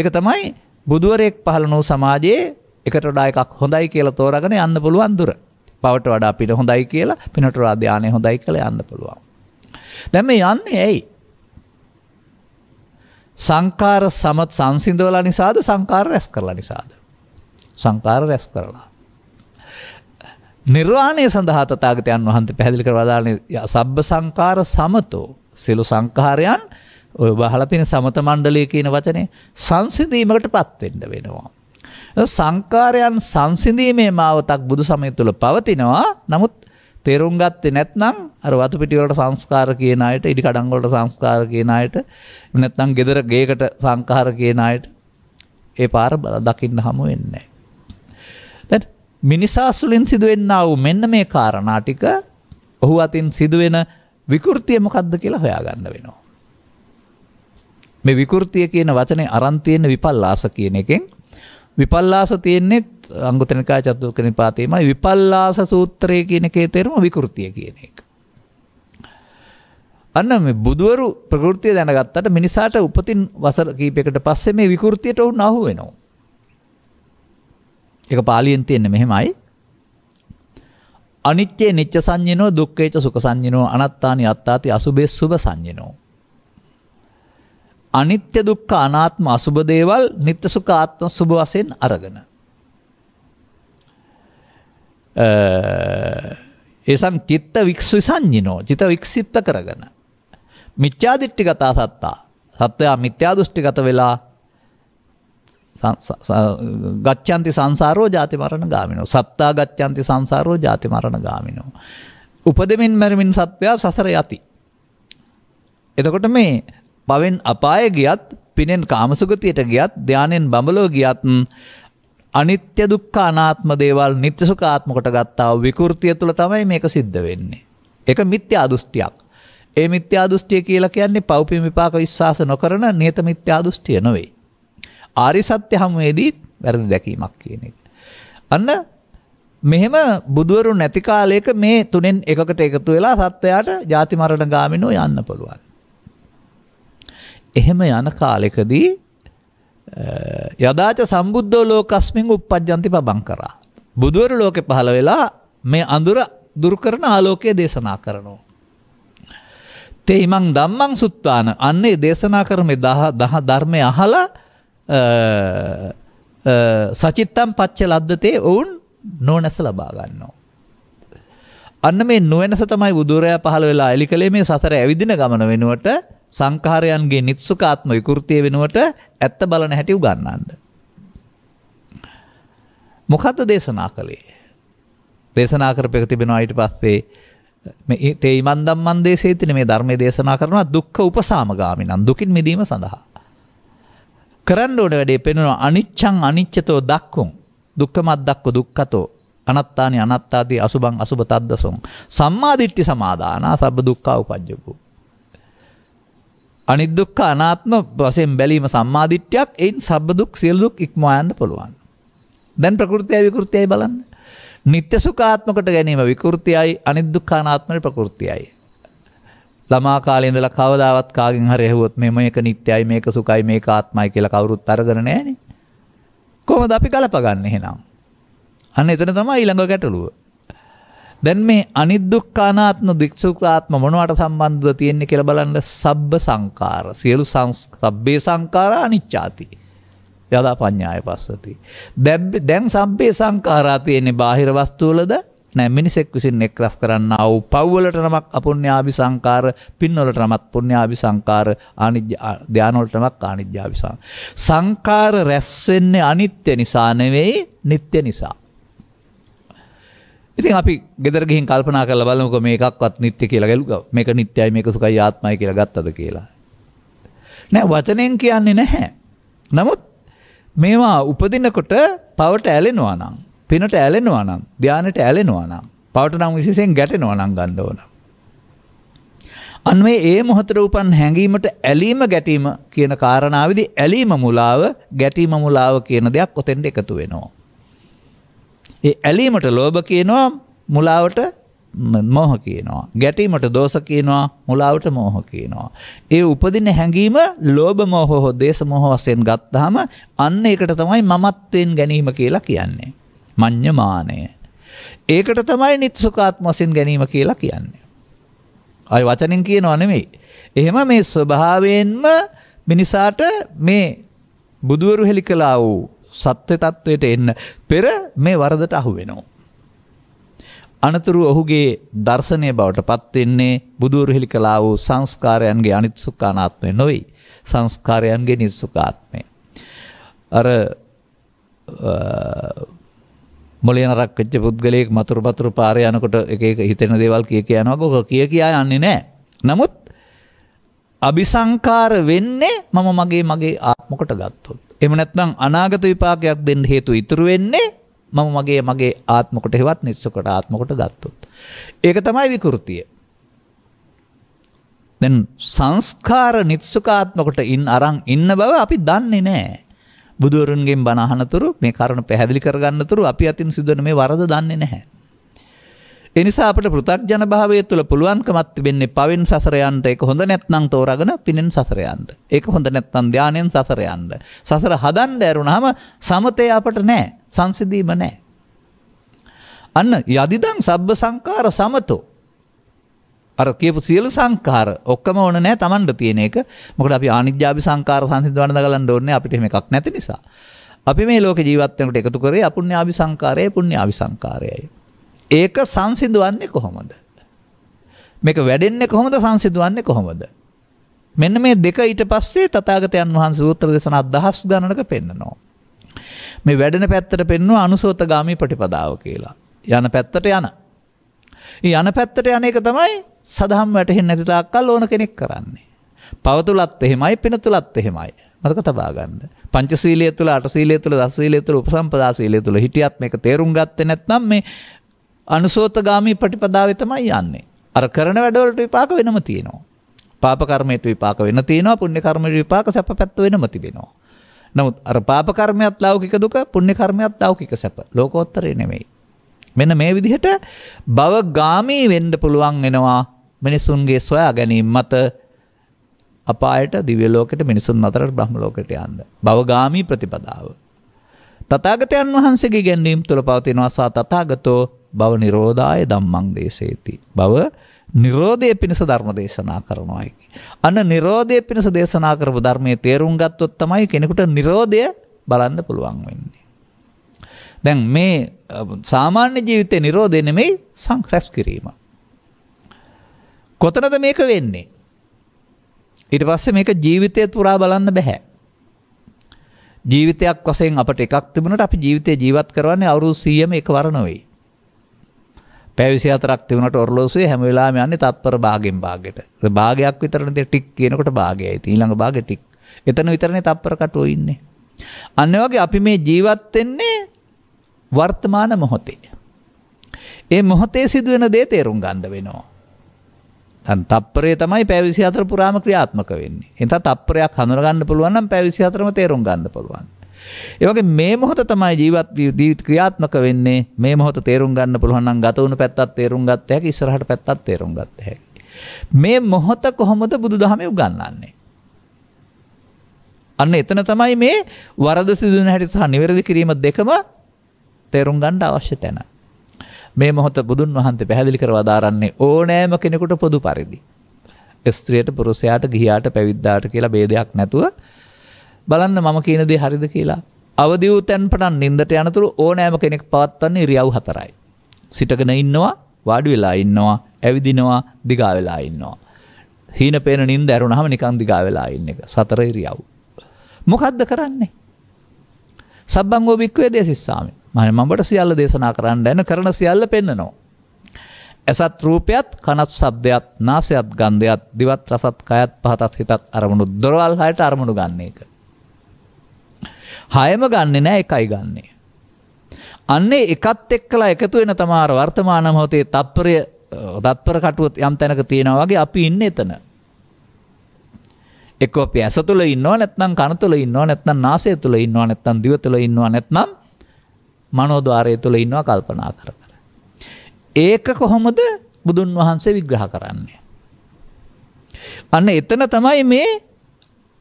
ඒක තමයි බුදුවරයෙක් පහළ වූ සමාජයේ එකට වඩා එකක් හොඳයි කියලා තෝරගෙන යන්න පුළුවන් දුර. පවට වඩා පිට හොඳයි කියලා පිනට වඩා ධානය හොඳයි කියලා යන්න පුළුවන්. දැන් මේ යන්නේ ඇයි? සංකාර සමත් සංසිඳවලා නිසාද සංකාර රැස් කරලා නිසාද? සංකාර රැස් කරලා. නිර්වාණය සඳහා තතාගතයන් වහන්ත පැදිලි කර වදාලන සබ්බ සංකාර සමතෝ සිලු සංකාරයන් ඔය බහලතින සමත මණ්ඩලය කියන වචනේ සංසිදීමකට පත්වෙන්න වෙනවා. සංකාරයන් සංසිදීමේ මාවතක් බුදු සමය තුළ පවතිනවා නමුත් තෙරුම් ගත්තේ නැත්නම් අර වතුපිටිවලට සංස්කාර කියන අයට ඉඩි කඩංගොලට සංස්කාර කියන අයට නැත්නම් ගෙදර ගේකට සංකාර කියන අයට ඒ පාර දකින්න හමු වෙන්නේ. මිනිසා සුලින් සිදුවෙන්නා වූ මෙන්න මේ කාරණා ටික ඔහු අතින් සිදුවෙන විකෘතිය මොකද්ද කියලා හොයාගන්න වෙනවා. මේ විකෘතිය කියන වචනේ අරන් තියෙන විපල්ලාස කියන එකෙන් විපල්ලාස තියෙන්නේ අංගුතර නිකාය චතුක්ක නිපාතේමයි විපල්ලාස සූත්‍රය කියන එකේ තේරුම විකෘතිය කියන එක. අන්න මේ බුදවරු ප්‍රകൃතිය දැනගත්තට මිනිසාට උපතින් වසර කීපයකට පස්සේ මේ විකෘතියට උන් අහු වෙනවා. ඒක පාලියෙන් තියෙන්නේ මෙහෙමයි. අනිත්‍ය නිච්ච සංඤිනෝ දුක්ඛේච සුඛ සංඤිනෝ අනාත්තානි අත්තාති අසුභේ සුභ සංඤිනෝ. අනිත්‍ය දුක්ඛ අනාත්ම අසුභ දේවල් නිත්‍ය සුඛ ආත්ම සුභ වශයෙන් අරගෙන. ඒසං චිත්ත වික්ෂි සංඤිනෝ චිත වික්ෂිප්ත කරගෙන. මිත්‍යාදිට්ඨිගත සත්තා. සත්වයා මිත්‍යා දෘෂ්ටිගත වෙලා ගච්ඡන්ති සංසාරෝ ජාති මරණ ගාමිනෝ සත්තා ගච්ඡන්ති සංසාරෝ ජාති මරණ ගාමිනෝ උපදමින් මැරමින් සත්වයා සසර යති එතකොට මේ පවෙන් අපාය ගියත් පිනෙන් කාමසුගතියට ගියත් ධානයෙන් බඹලෝ ගියත් අනිත්‍ය දුක්ඛ අනාත්ම දේවල් නිත්‍ය සුඛ ආත්ම කොට ගත්තා විකෘතිය තුල තමයි මේක සිද්ධ වෙන්නේ ඒක මිත්‍යා දෘෂ්ටියක් ඒ මිත්‍යා දෘෂ්ටිය කියලා කියන්නේ පෞපි විපාක විශ්වාස නොකරන නියත මිත්‍යා දෘෂ්ටිය නෙවෙයි ආරි සත්‍ය හමුවේදී වැරදි දැකීමක් කියන එක. අන්න මෙහෙම බුදුවරු නැති කාලයක මේ තුනෙන් එකකට එකතු වෙලා සත්වයාට ජාති මරණ ගාමිනෝ යන්න පුළුවන්. එහෙම යන කාලෙකදී යදාච සම්බුද්ධෝ ලෝකස්මින් උප්පජ්ජන්ති පබං කරා. බුදුවරු ලෝකෙ පහළ වෙලා මේ අඳුර දුරු කරන ආලෝකය දේශනා කරනවා. තෙහිමං ධම්මං සුත්තාන අන්නේ දේශනා කරමේ ධර්මය අහලා සචිත්තම් පච්ච ලද්දතේ ඔවුන් නොනැස ලබා ගන්නවා. අන්න මේ නොවැනස තමයි බුදුරයා පහළ වෙලා එලි කළේ මේ සතර ඇවිදින ගමන වෙනුවට සංඛාරයන්ගේ නිත්සුකාත්ම විකෘතිය වෙනුවට ඇත්ත බලන හැටි උගන්වන්න. මොකද්ද දේශනා කළේ? දේශනා කරපෙක තිබෙනවා ඊට පස්සේ මේ තේ ඉමන්දම් මන්දේසේතින මේ ධර්මයේ දේශනා කරනවා දුක්ඛ උපසාමගාමිනම් දුකින් මිදීම සඳහා. කරන්න ඕන වැඩේ පෙනෙනවා අනිච්චං අනිච්චතෝ දක්කුම් දුක්කමත් දක්ක දුක්කතෝ අනත්තානි අනත්තාදී අසුබං අසුභ තද්දසොන් සම්මාදිට්ටි සමාදානා සබ්බ දුක්ඛා උපජ්ජපෝ අනිදුක්ඛ අනාත්ම වශයෙන් බැලීම සම්මාදිට්ඨියක් එයින් සබ්බ දුක් සියලු දුක් ඉක්මවා යන්න පුළුවන් දැන් ප්‍රകൃතියයි විකෘතියයි බලන්න නිත්‍ය සුඛාත්මකට ගැනීම විකෘතියයි අනිදුක්ඛ අනාත්මේ ප්‍රകൃතියයි ළමා කාලේ ඉඳලා කවදාවත් කාගෙන් හරි ඇහුවොත් මේ මේක නිත්‍යයි මේක සුඛයි මේක ආත්මයි කියලා කවුරුත් අරගෙන නැහනේ. කොහොමද අපි ගලපගන්නේ එහෙනම්? අන්න එතන තමයි ඊළඟ ගැටලුව. දැන් මේ අනිද්දුක්ඛානාත්ම දික්සුඛාත්ම මොනවට සම්බන්ධද තියෙන්නේ කියලා බලන්න සබ්බ සංකාර සියලු සබ්බේ සංකාර අනිච්චාති යදා පඤ්ඤාය පස්සති දැන් සබ්බේ සංකාරා තියෙන්නේ බාහිර වස්තු වලද නෑ මිනිසෙක් විසින් එක් රැස් කරන්නා වූ පව්වලට නමක් අපුණ්‍යාවි සංකාර පින්වලට නමත් පුණ්‍යාවි සංකාර ආනිජ්‍ය ධානවලට නමක් ආනිජ්‍යාවි සංකාර රැස් වෙන්නේ අනිත්‍ය නිසා නෙවෙයි නিত্য නිසා ඉතින් අපි ගෙදර ගිහින් කල්පනා කරලා බලමුකෝ මේකක්වත් නিত্য කියලා ගැලුවා මේක නিত্যයි මේක සුඛයි ආත්මයි කියලා ගත්තද කියලා නෑ වචනෙන් කියන්නේ නැහැ නමුත් මේවා උපදිනකොට පවට ඇලෙනවා නම් පිනට ඇලෙනවා නම් ධ්‍යානට ඇලෙනවා නම් පවට නම් විශේෂයෙන් ගැටෙනවා නම් ගන්න ඕන. අන්වේ ඒ මොහොතට උපන් හැඟීමට ඇලීම ගැටීම කියන කාරණාවේදී ඇලීම මුලාව ගැටීම මුලාව කියන දෙයක් ඔතෙන්ට එකතු වෙනවා. ඒ ඇලීමට ලෝභ කියනවා මුලාවට මෝහ කියනවා. ගැටීමට දෝෂ කියනවා මුලාවට මෝහ කියනවා. ඒ උපදින හැඟීම ලෝභ මෝහ හෝ දේශ මෝහ වශයෙන් ගත්තාම අන්න ඒකට තමයි මමත්වෙන් ගැනීම කියලා කියන්නේ. මඤ්ඤමානය. ඒකට තමයි නිත්සුකාත්ම වශයෙන් ගැනීම කියලා කියන්නේ. අය වචනෙන් කියනවා නෙමෙයි. එහෙම මේ ස්වභාවයෙන්ම මිනිසාට මේ බුදුවරු හෙලි කළා වූ සත්‍ය තත්වයට එන්න පෙර මේ වරදට අහු වෙනවා. අනතුරු ඔහුගේ දර්ශනය බවට පත් වෙන්නේ බුදුවරු හෙලි කළා වූ සංස්කාරයන්ගේ අනිත්සුකානාත්මය නොවේ. සංස්කාරයන්ගේ නිස්සුකාත්මය. අර මොලේ නරක් වෙච්ච පුද්ගලයෙක් මතුරු පතුරු පාරේ යනකොට එක එක හිතෙන දේවල් කිය කිය යනවා ගොක කිය කියා යන්නේ නැහැ. නමුත් අபிසංකාර වෙන්නේ මම මගේ මගේ ආත්මකට ගත්තොත්. එහෙම නැත්නම් අනාගත විපාකයක් දෙන්න හේතු ඉතුරු වෙන්නේ මම මගේ මගේ ආත්මකට හෙවත් නිස්සකට ආත්මකට ගත්තොත්. ඒක තමයි විකෘතිය. දැන් සංස්කාර නිත්සුකාත්මකට ඉන් අරන් ඉන්න බව අපි දන්නේ නැහැ. බුදුවරුන්ගෙන් බණහනතුරු මේ කරුණ පැහැදිලි කරගන්නතුරු අපි අතින් සිදුවන මේ වරද දන්නේ නැහැ. එනිසා අපට පෘථග්ජන භාවය තුළ පුළුවන්කමත් තිබෙන්නේ පවෙන් සසරයන්ට එක හොඳ නැත්නම් තෝරගෙන පිනෙන් සසරයන්ට. ඒක හොඳ නැත්නම් ධානයෙන් සසරයන්ට. සසර හදන්න ඇරුණාම සමතේ අපට නැහැ. සංසිඳීම නැහැ. අන්න යදිදං සබ්බ සංකාර සමතෝ අර කියපු සියලු සංකාර ඔක්කම ඕන නෑ තමන්ට තියෙන එක මොකට අපි ආනිද්‍යාපි සංකාර සංසිදවන දගලන්න ඕන්නේ අපිට මේකක් නැති නිසා. අපි මේ ලෝක ජීවත්වනට එකතු කරේ අපුුණ්‍ය ආවි සංකාරය පුුණ්‍ය ආවි සංකාරයයි. ඒක සංසිදුවන්නේ කොහොමද. මේක වැඩෙන්නේ කොහොමද සංසිදුවන්නේ කොහොමද. මෙන්න මේ දෙක ඊට පස්සේ තතාගතයන් වහන්ස ූත්‍ර දෙසන අදහස් ගණනක පෙන්න්නනවා. මේ වැඩෙන පැත්තට පෙන්ව අනුසෝත ගාමී පටිපදාව කියලා. යන පැත්තට යන. යන පැත්තට යන එක තමයි සදහම් වැටහෙන්නේ නැති තාක්කල් ඕන කෙනෙක් කරන්නේ. පව තුලත් එහෙමයි, පින තුලත් එහෙමයි. මතක තබා ගන්න. පංචශීලයේ තුල, අටශීලයේ තුල, දසශීලයේ තුල, උපසම්පදා ශීලයේ තුල හිටියත් මේක තේරුම් ගත්තේ නැත්නම් මේ අනුසෝතගාමී ප්‍රතිපදාවේ තමයි යන්නේ. අර කරන වැඩවලට විපාක වෙනම තියෙනවා. පාප කර්මයට විපාක වෙන තියෙනවා, පුණ්‍ය කර්මයට විපාක සැප පැත්ත වෙනම තිබෙනවා. නමුත් අර පාප කර්මයක් ලෞකික දුක, පුණ්‍ය කර්මයක් ලෞකික සැප. ලෝකෝත්තරේ නෙමෙයි. මෙන්න මේ විදිහට භව ගාමී වෙන්න පුළුවන් වෙනවා මිනිසුන්ගේ සොයා ගැනීම මත අපායට දිව්‍ය ලෝකෙට මිනිසුන් අතරට බ්‍රහ්ම ලෝකෙට යන්න. භවගාමී ප්‍රතිපදාව. තථාගතයන් වහන්සේගේ ඉගැන්වීම තුළ පවතිනවා සා තථාගතෝ භව නිරෝධාය ධම්මං දේශේති. භව නිරෝධය පිණිස ධර්ම දේශනා කරනවායි. අන්න නිරෝධය පිණිස දේශනා කරපු ධර්මයේ තේරුම් ගත්තොත් තමයි කෙනෙකුට නිරෝධය බලන්න පුළුවන් වෙන්නේ. දැන් මේ සාමාන්‍ය ජීවිතේ නිරෝධය නෙමෙයි සංක්‍රස් කිරීම. කොතනද මේක වෙන්නේ. ඉට පස්සේ මේක ජීවිතයත් පුරා බලන්න බැහැ. ජීවිතයක් වසයෙන් අපට එකක් තිබුණට අපි ජීවිතය ජීවත් කරන්නේ අවුරු සියම එක වර නොවෙයි. පැවිසි අතරක් තිබුණට ඔරලෝසුවේ හැම වෙලාවෙම යන්නේ තත්පර භාගෙන් භාගයට. ඒ භාගයක් විතරනේ ටික් කියනකොට භාගයයි. ඊළඟ භාගෙ ටික්. එතන විතරනේ තත්පර කටෝ ඉන්නේ. අන්න වගේ අපි මේ ජීවත් වෙන්නේ වර්තමාන මොහොතේ. ඒ මොහොතේ සිදුවෙන දේ තේරුම් ගන්න වෙනවා. තප්පරේ තමයි පැවිසි අතර පුරාම ක්‍රියාත්මක වෙන්නේ. එත තප්පරයක් හඳුනගන්න පුළුවන් නම් පැවිසි අතරම තේරුම් ගන්න පුළුවන්. ඒ වගේ මේ මොහොත තමයි ජීවත් ජීවිත ක්‍රියාත්මක වෙන්නේ. මේ මොහොත තේරුම් ගන්න පුළුවන් නම් ගත වුණු පැත්තත් තේරුම් ගත්ත හැකි ඉස්සරහට පැත්තත් තේරුම් ගත්ත හැකි. මේ මොහොත කොහොමද බුදුදහමේ උගන්වන්නේ? අන්න එතන තමයි මේ වරද සිදුවන හැටි සහ නිවැරදි කිරීම දෙකම තේරුම් ගන්න අවශ්‍ය තැන. මේ මොහොත බුදුන් වහන්සේ පැහැදිලි කරවා දාරන්නේ ඕනෑම කෙනෙකුට පොදු පරිදි. ස්ත්‍රියට පුරුෂයාට ගිහියාට පැවිද්දාට කියලා ભેදයක් නැතුව බලන්න මම කියන දේ හරිද කියලා. අවදි වූ තැන්පටන් නිින්දට යනතුරු ඕනෑම කෙනෙක් පවත්වන්නේ ඉරියව් හතරයි. සිටගෙන ඉන්නවා, වාඩි වෙලා ඉන්නවා, ඇවිදිනවා, දිගා වෙලා ඉන්නවා. හීන පේන නිින්ද ඇරුණාම නිකන් දිගා වෙලා ඉන්න එක. සතර ඉරියව්. මොකද්ද කරන්නේ? සබ්බං වූ බික්කවේ දේසිස්සාමි. මමට සියල්ල දේශනා කරන්න ඇන කරන සියල්ල පෙන්න්නනවා. ඇසත් රූපයත් කනත් සබ්දයත් නාසයත් ගන්ධයත් දිවත් රසත් කයත් පහතත් හිතත් අරමුණු දොරවල් හයට අරමුණු ගන්න එක. හයම ගන්න නෑ එකයි ගන්නේ. අන්නේ එකත් එක්කලා එකතු වෙන තමාර වර්තමානමහොතේ තත්පරය දත්පර කටුවත් යම් තැනක තියෙනවා වගේ අපි ඉන්න එතන. එක්ක අපි ඇස තුළ ඉන්නවා නැත්නම් කන තුළ ඉන්නවා නැත්නම් නාසය තුළ ඉන්නවා නැත්නම් දිව තුළ ඉන්නවා නැත්නම් මනෝද්වාරය තුළ ඉන්නවා කල්පනා කර කර. ඒක කොහොමද බුදුන් වහන්සේ විග්‍රහ කරන්නේ. අන්න එතන තමයි මේ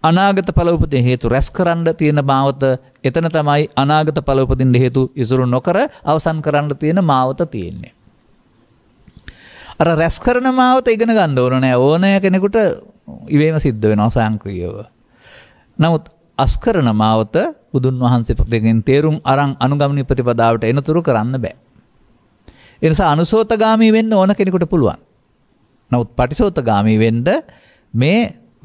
අනාගත පලවපති හේතු රැස් කරන්න තියෙන මාවත එතන තමයි අනාගත පලවපතින් හේතු ඉසුරු නොකර අවසන් කරන්න තියෙන මාවත තියෙන්නේ. අර රැස් කරන මාවත ඉගෙන ගන්න ඕන නෑ ඕනය කෙනෙකුට ඉවේම සිද්ධ වෙනවා සංක්‍රියව. නමුත් අස්කරන මාවත බුදුන් වහන්සේ දෙකෙන් තේරුම් අරං අනුගමනි ප්‍රතිපදාවට එනතුරු කරන්න බෑ. එනිසා අනුසෝතගාමී වෙන්න ඕන කෙනෙකුට පුළුවන්. නමුත් පටිසෝතගාමී වෙන්න මේ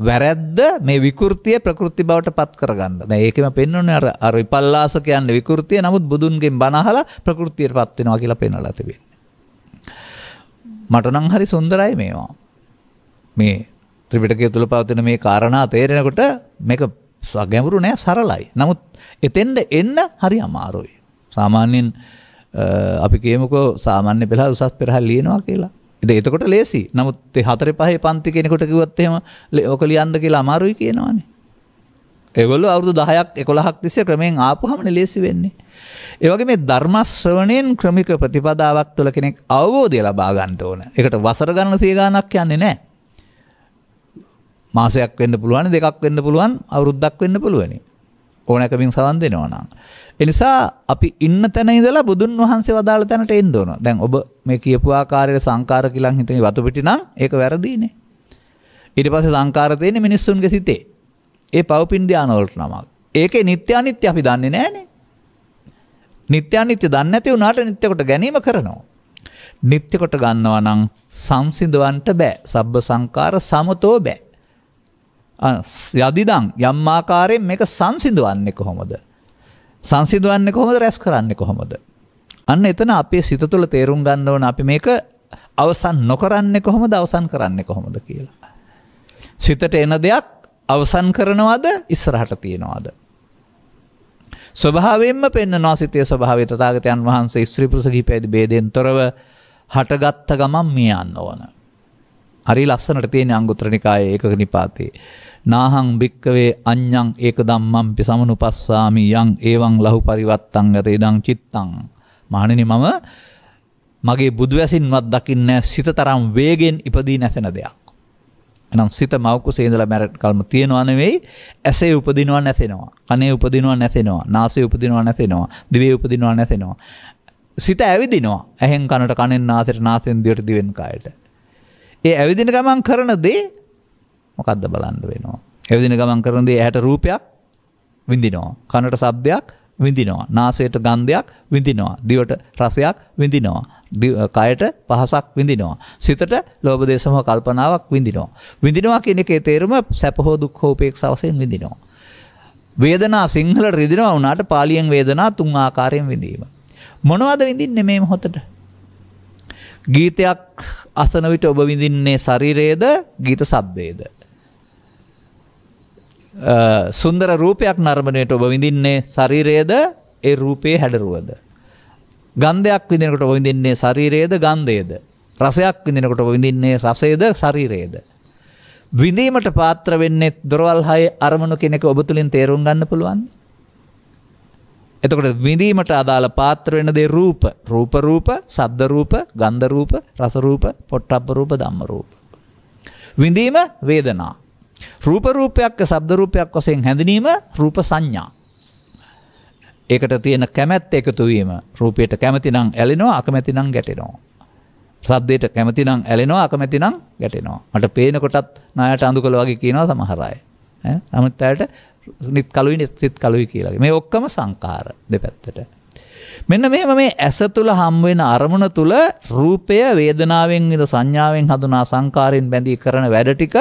වැරැද්ද මේ විකෘතිය ප්‍රකෘති බවට පත් කරගන්න. දැන් ඒකෙම පෙන්වන්නේ අර අර විපල්ලාස කියන්නේ විකෘතිය. නමුත් බුදුන්ගෙන් බණ අහලා ප්‍රකෘතියට පත් වෙනවා කියලා පෙන්වලා තිබෙන්නේ. මට නම් හරි සුන්දරයි මේවා. මේ ත්‍රිපිටකය තුල පවතින මේ කාරණා තේරෙනකොට මේක ගැඹුරු නෑ සරලයි. නමුත් එතෙන්ට එන්න හරි අමාරුයි. සාමාන්‍යයෙන් අපි කියමුකෝ සාමාන්‍ය පෙළා උසස් පෙරහල් ලියනවා කියලා. ඉතින් එතකොට ලේසි. නමුත් ඒ හතර පහේ පන්ති කෙනෙකුට කිව්වත් එහෙම ඔක ලියන්න කියලා අමාරුයි කියනවානේ. ඒගොල්ලෝ අවුරුදු 10ක් 11ක් තිස්සේ ක්‍රමයෙන් ආපුවාමනේ ලේසි වෙන්නේ. ඒ වගේ මේ ධර්ම ශ්‍රවණයෙන් ක්‍රමික ප්‍රතිපදාවක් තුළ කෙනෙක් අවබෝධය ලබා ගන්න ඕන. ඒකට වසර ගණන සිය ගණනක් යන්නේ නැහැ. මාසයක් වෙන්න පුළුවන් දෙකක් වෙන්න පුළුවන් අවුරුද්දක් වෙන්න පුළුවනි. ඕනැකමින් සවන් දෙනවා නම්. එනිසා අපි ඉන්න තැන ඉඳලා බුදුන් වහන්සේ වදාළ තැනට එන්න ඕන. දැන් ඔබ මේ කියපු ආකාරයට සංකාර කියලා හිතේ වතු පිටි නම් ඒක වැරදීනේ. ඊට පස්සේ සංකාර තියෙන්නේ මිනිස්සුන්ගේ සිතේ. ඒ පවපින් ධාන වලට නමක්. ඒකේ නিত্য අනිත්‍ය අපි දන්නේ නැහනේ. නিত্য අනිත්‍ය දන්නේ නැති වුණාට නিত্য කොට ගැනීම කරනවා. නিত্য කොට ගන්නවා නම් සංසිඳවන්න බෑ. සබ්බ සංකාර සමතෝ බෑ. යදිදං යම් ආකාරයෙන් මේක සංසිඳවන්නේ කොහොමද? සංසිඳවන්නේ කොහොමද? රැස් කරන්නේ කොහොමද? අන්න එතන අපේ සිත තුළ තේරුම් ගන්න ඕන අපි මේක අවසන් නොකරන්නේ කොහොමද? අවසන් කරන්නේ කොහොමද කියලා. සිතට එන දෙයක් අවසන් කරනවද? ඉස්සරහට තියනවද? ස්වභාවයෙන්ම පෙන්නවා සිතේ ස්වභාවය තථාගතයන් වහන්සේ ස්ත්‍රී පුරුෂ කිපේදී ભેදෙන් තොරව හටගත්ත ගමන් මියන්න ඕන. හරි ලස්සනට තියෙන අංගුත්‍රනිකායේ ඒකක නිපාතේ. නාහං භික්කවේ අඤ්ඤං ඒක ධම්මම්පි සමනුපස්සාමි යං ඒවං ලහු පරිවත්තං ගත ඉදං චිත්තං. මහණෙනි මම මගේ බුදු ඇසින්වත් දකින්නේ සිත තරම් වේගෙන් ඉපදී නැසෙන දෙයක්. එනම් සිත මෞකුසේ ඉඳලා මැරෙන කල්ම තියනවා නෙවෙයි ඇසේ උපදිනවා නැසෙනවා. කනේ උපදිනවා නැසෙනවා. නාසයේ උපදිනවා නැසෙනවා. දිවේ උපදිනවා නැසෙනවා. සිත ඇවිදිනවා. ඇහෙන් කනට කනෙන් නාසයට නාසයෙන් දිවට දිවෙන් කායට. ඒ ඇවිදින ගමන් කරන දේ මොකක්ද බලන්න වෙනවා. ඇවිදින ගමන් කරන දේ ඇහැට රූපයක් විඳිනවා. කනට ශබ්දයක් විඳිනවා. නාසයට ගන්ධයක් විඳිනවා. දිවට රසයක් විඳිනවා. කයට පහසක් විඳිනවා. සිතට ලෝභ දේශම කල්පනාවක් විඳිනවා. විඳිනවා කියන එකේ තේරුම සැප හෝ දුක් හෝ උපේක්ෂාව වශයෙන් විඳිනවා. වේදනා සිංහල රිදිනවා වුණාට පාලියෙන් වේදනා තුන් ආකාරයෙන් විඳීම. මොනවද විඳින්නේ මේ මොහොතේ? ගීතයක් අසන විට ඔබ විඳින්නේ ශරීරයේද ගීත සද්දේද සුන්දර රූපයක් නර්මණයට ඔබ විඳින්නේ ශරීරයේද ඒ රූපයේ හැඩරුවද ගන්ධයක් විඳිනකොට ඔබ විඳින්නේ ශරීරයේද ගන්ධයේද රසයක් විඳිනකොට ඔබ විඳින්නේ රසයේද ශරීරයේද විඳීමට පාත්‍ර වෙන්නේ දොරවල් හයේ අරමුණු කෙනෙක් ඔබ තුලින් තේරුම් ගන්න පුළුවන්. එතකොට විඳීමට අදාළ පාත්‍ර වෙන දේ රූප. රූප රූප, ශබ්ද රූප, ගන්ධ රූප, රස රූප, පොට්ටබ්බ රූප, ධම්ම රූප. විඳීම වේදනා. රූප රූපයක්, ශබ්ද රූපයක් වශයෙන් හැඳිනීම රූප සංඥා. ඒකට තියෙන කැමැත්ත එකතු වීම රූපයට කැමති නම් ඇලෙනවා අකමැති නම් ගැටෙනවා. ශබ්දයට කැමති නම් ඇලෙනවා අකමැති නම් ගැටෙනවා. මට පේනකොටත් ණයට අඳුකල වගේ කියනවා සමහර අය. අනිත් අයට නිත් කලුයි නිස්සිත් කලුයි කියලගේ මේ ඔක්කම සංකාර දෙපැත්තට. මෙන්න මෙහෙම මේ ඇස තුළ හම්වෙන අරමුණ තුළ රූපය වේදනාවෙන් ඉද සංඥාවෙන් හඳුනා සංකාරයෙන් බැඳී කරන වැඩ ටික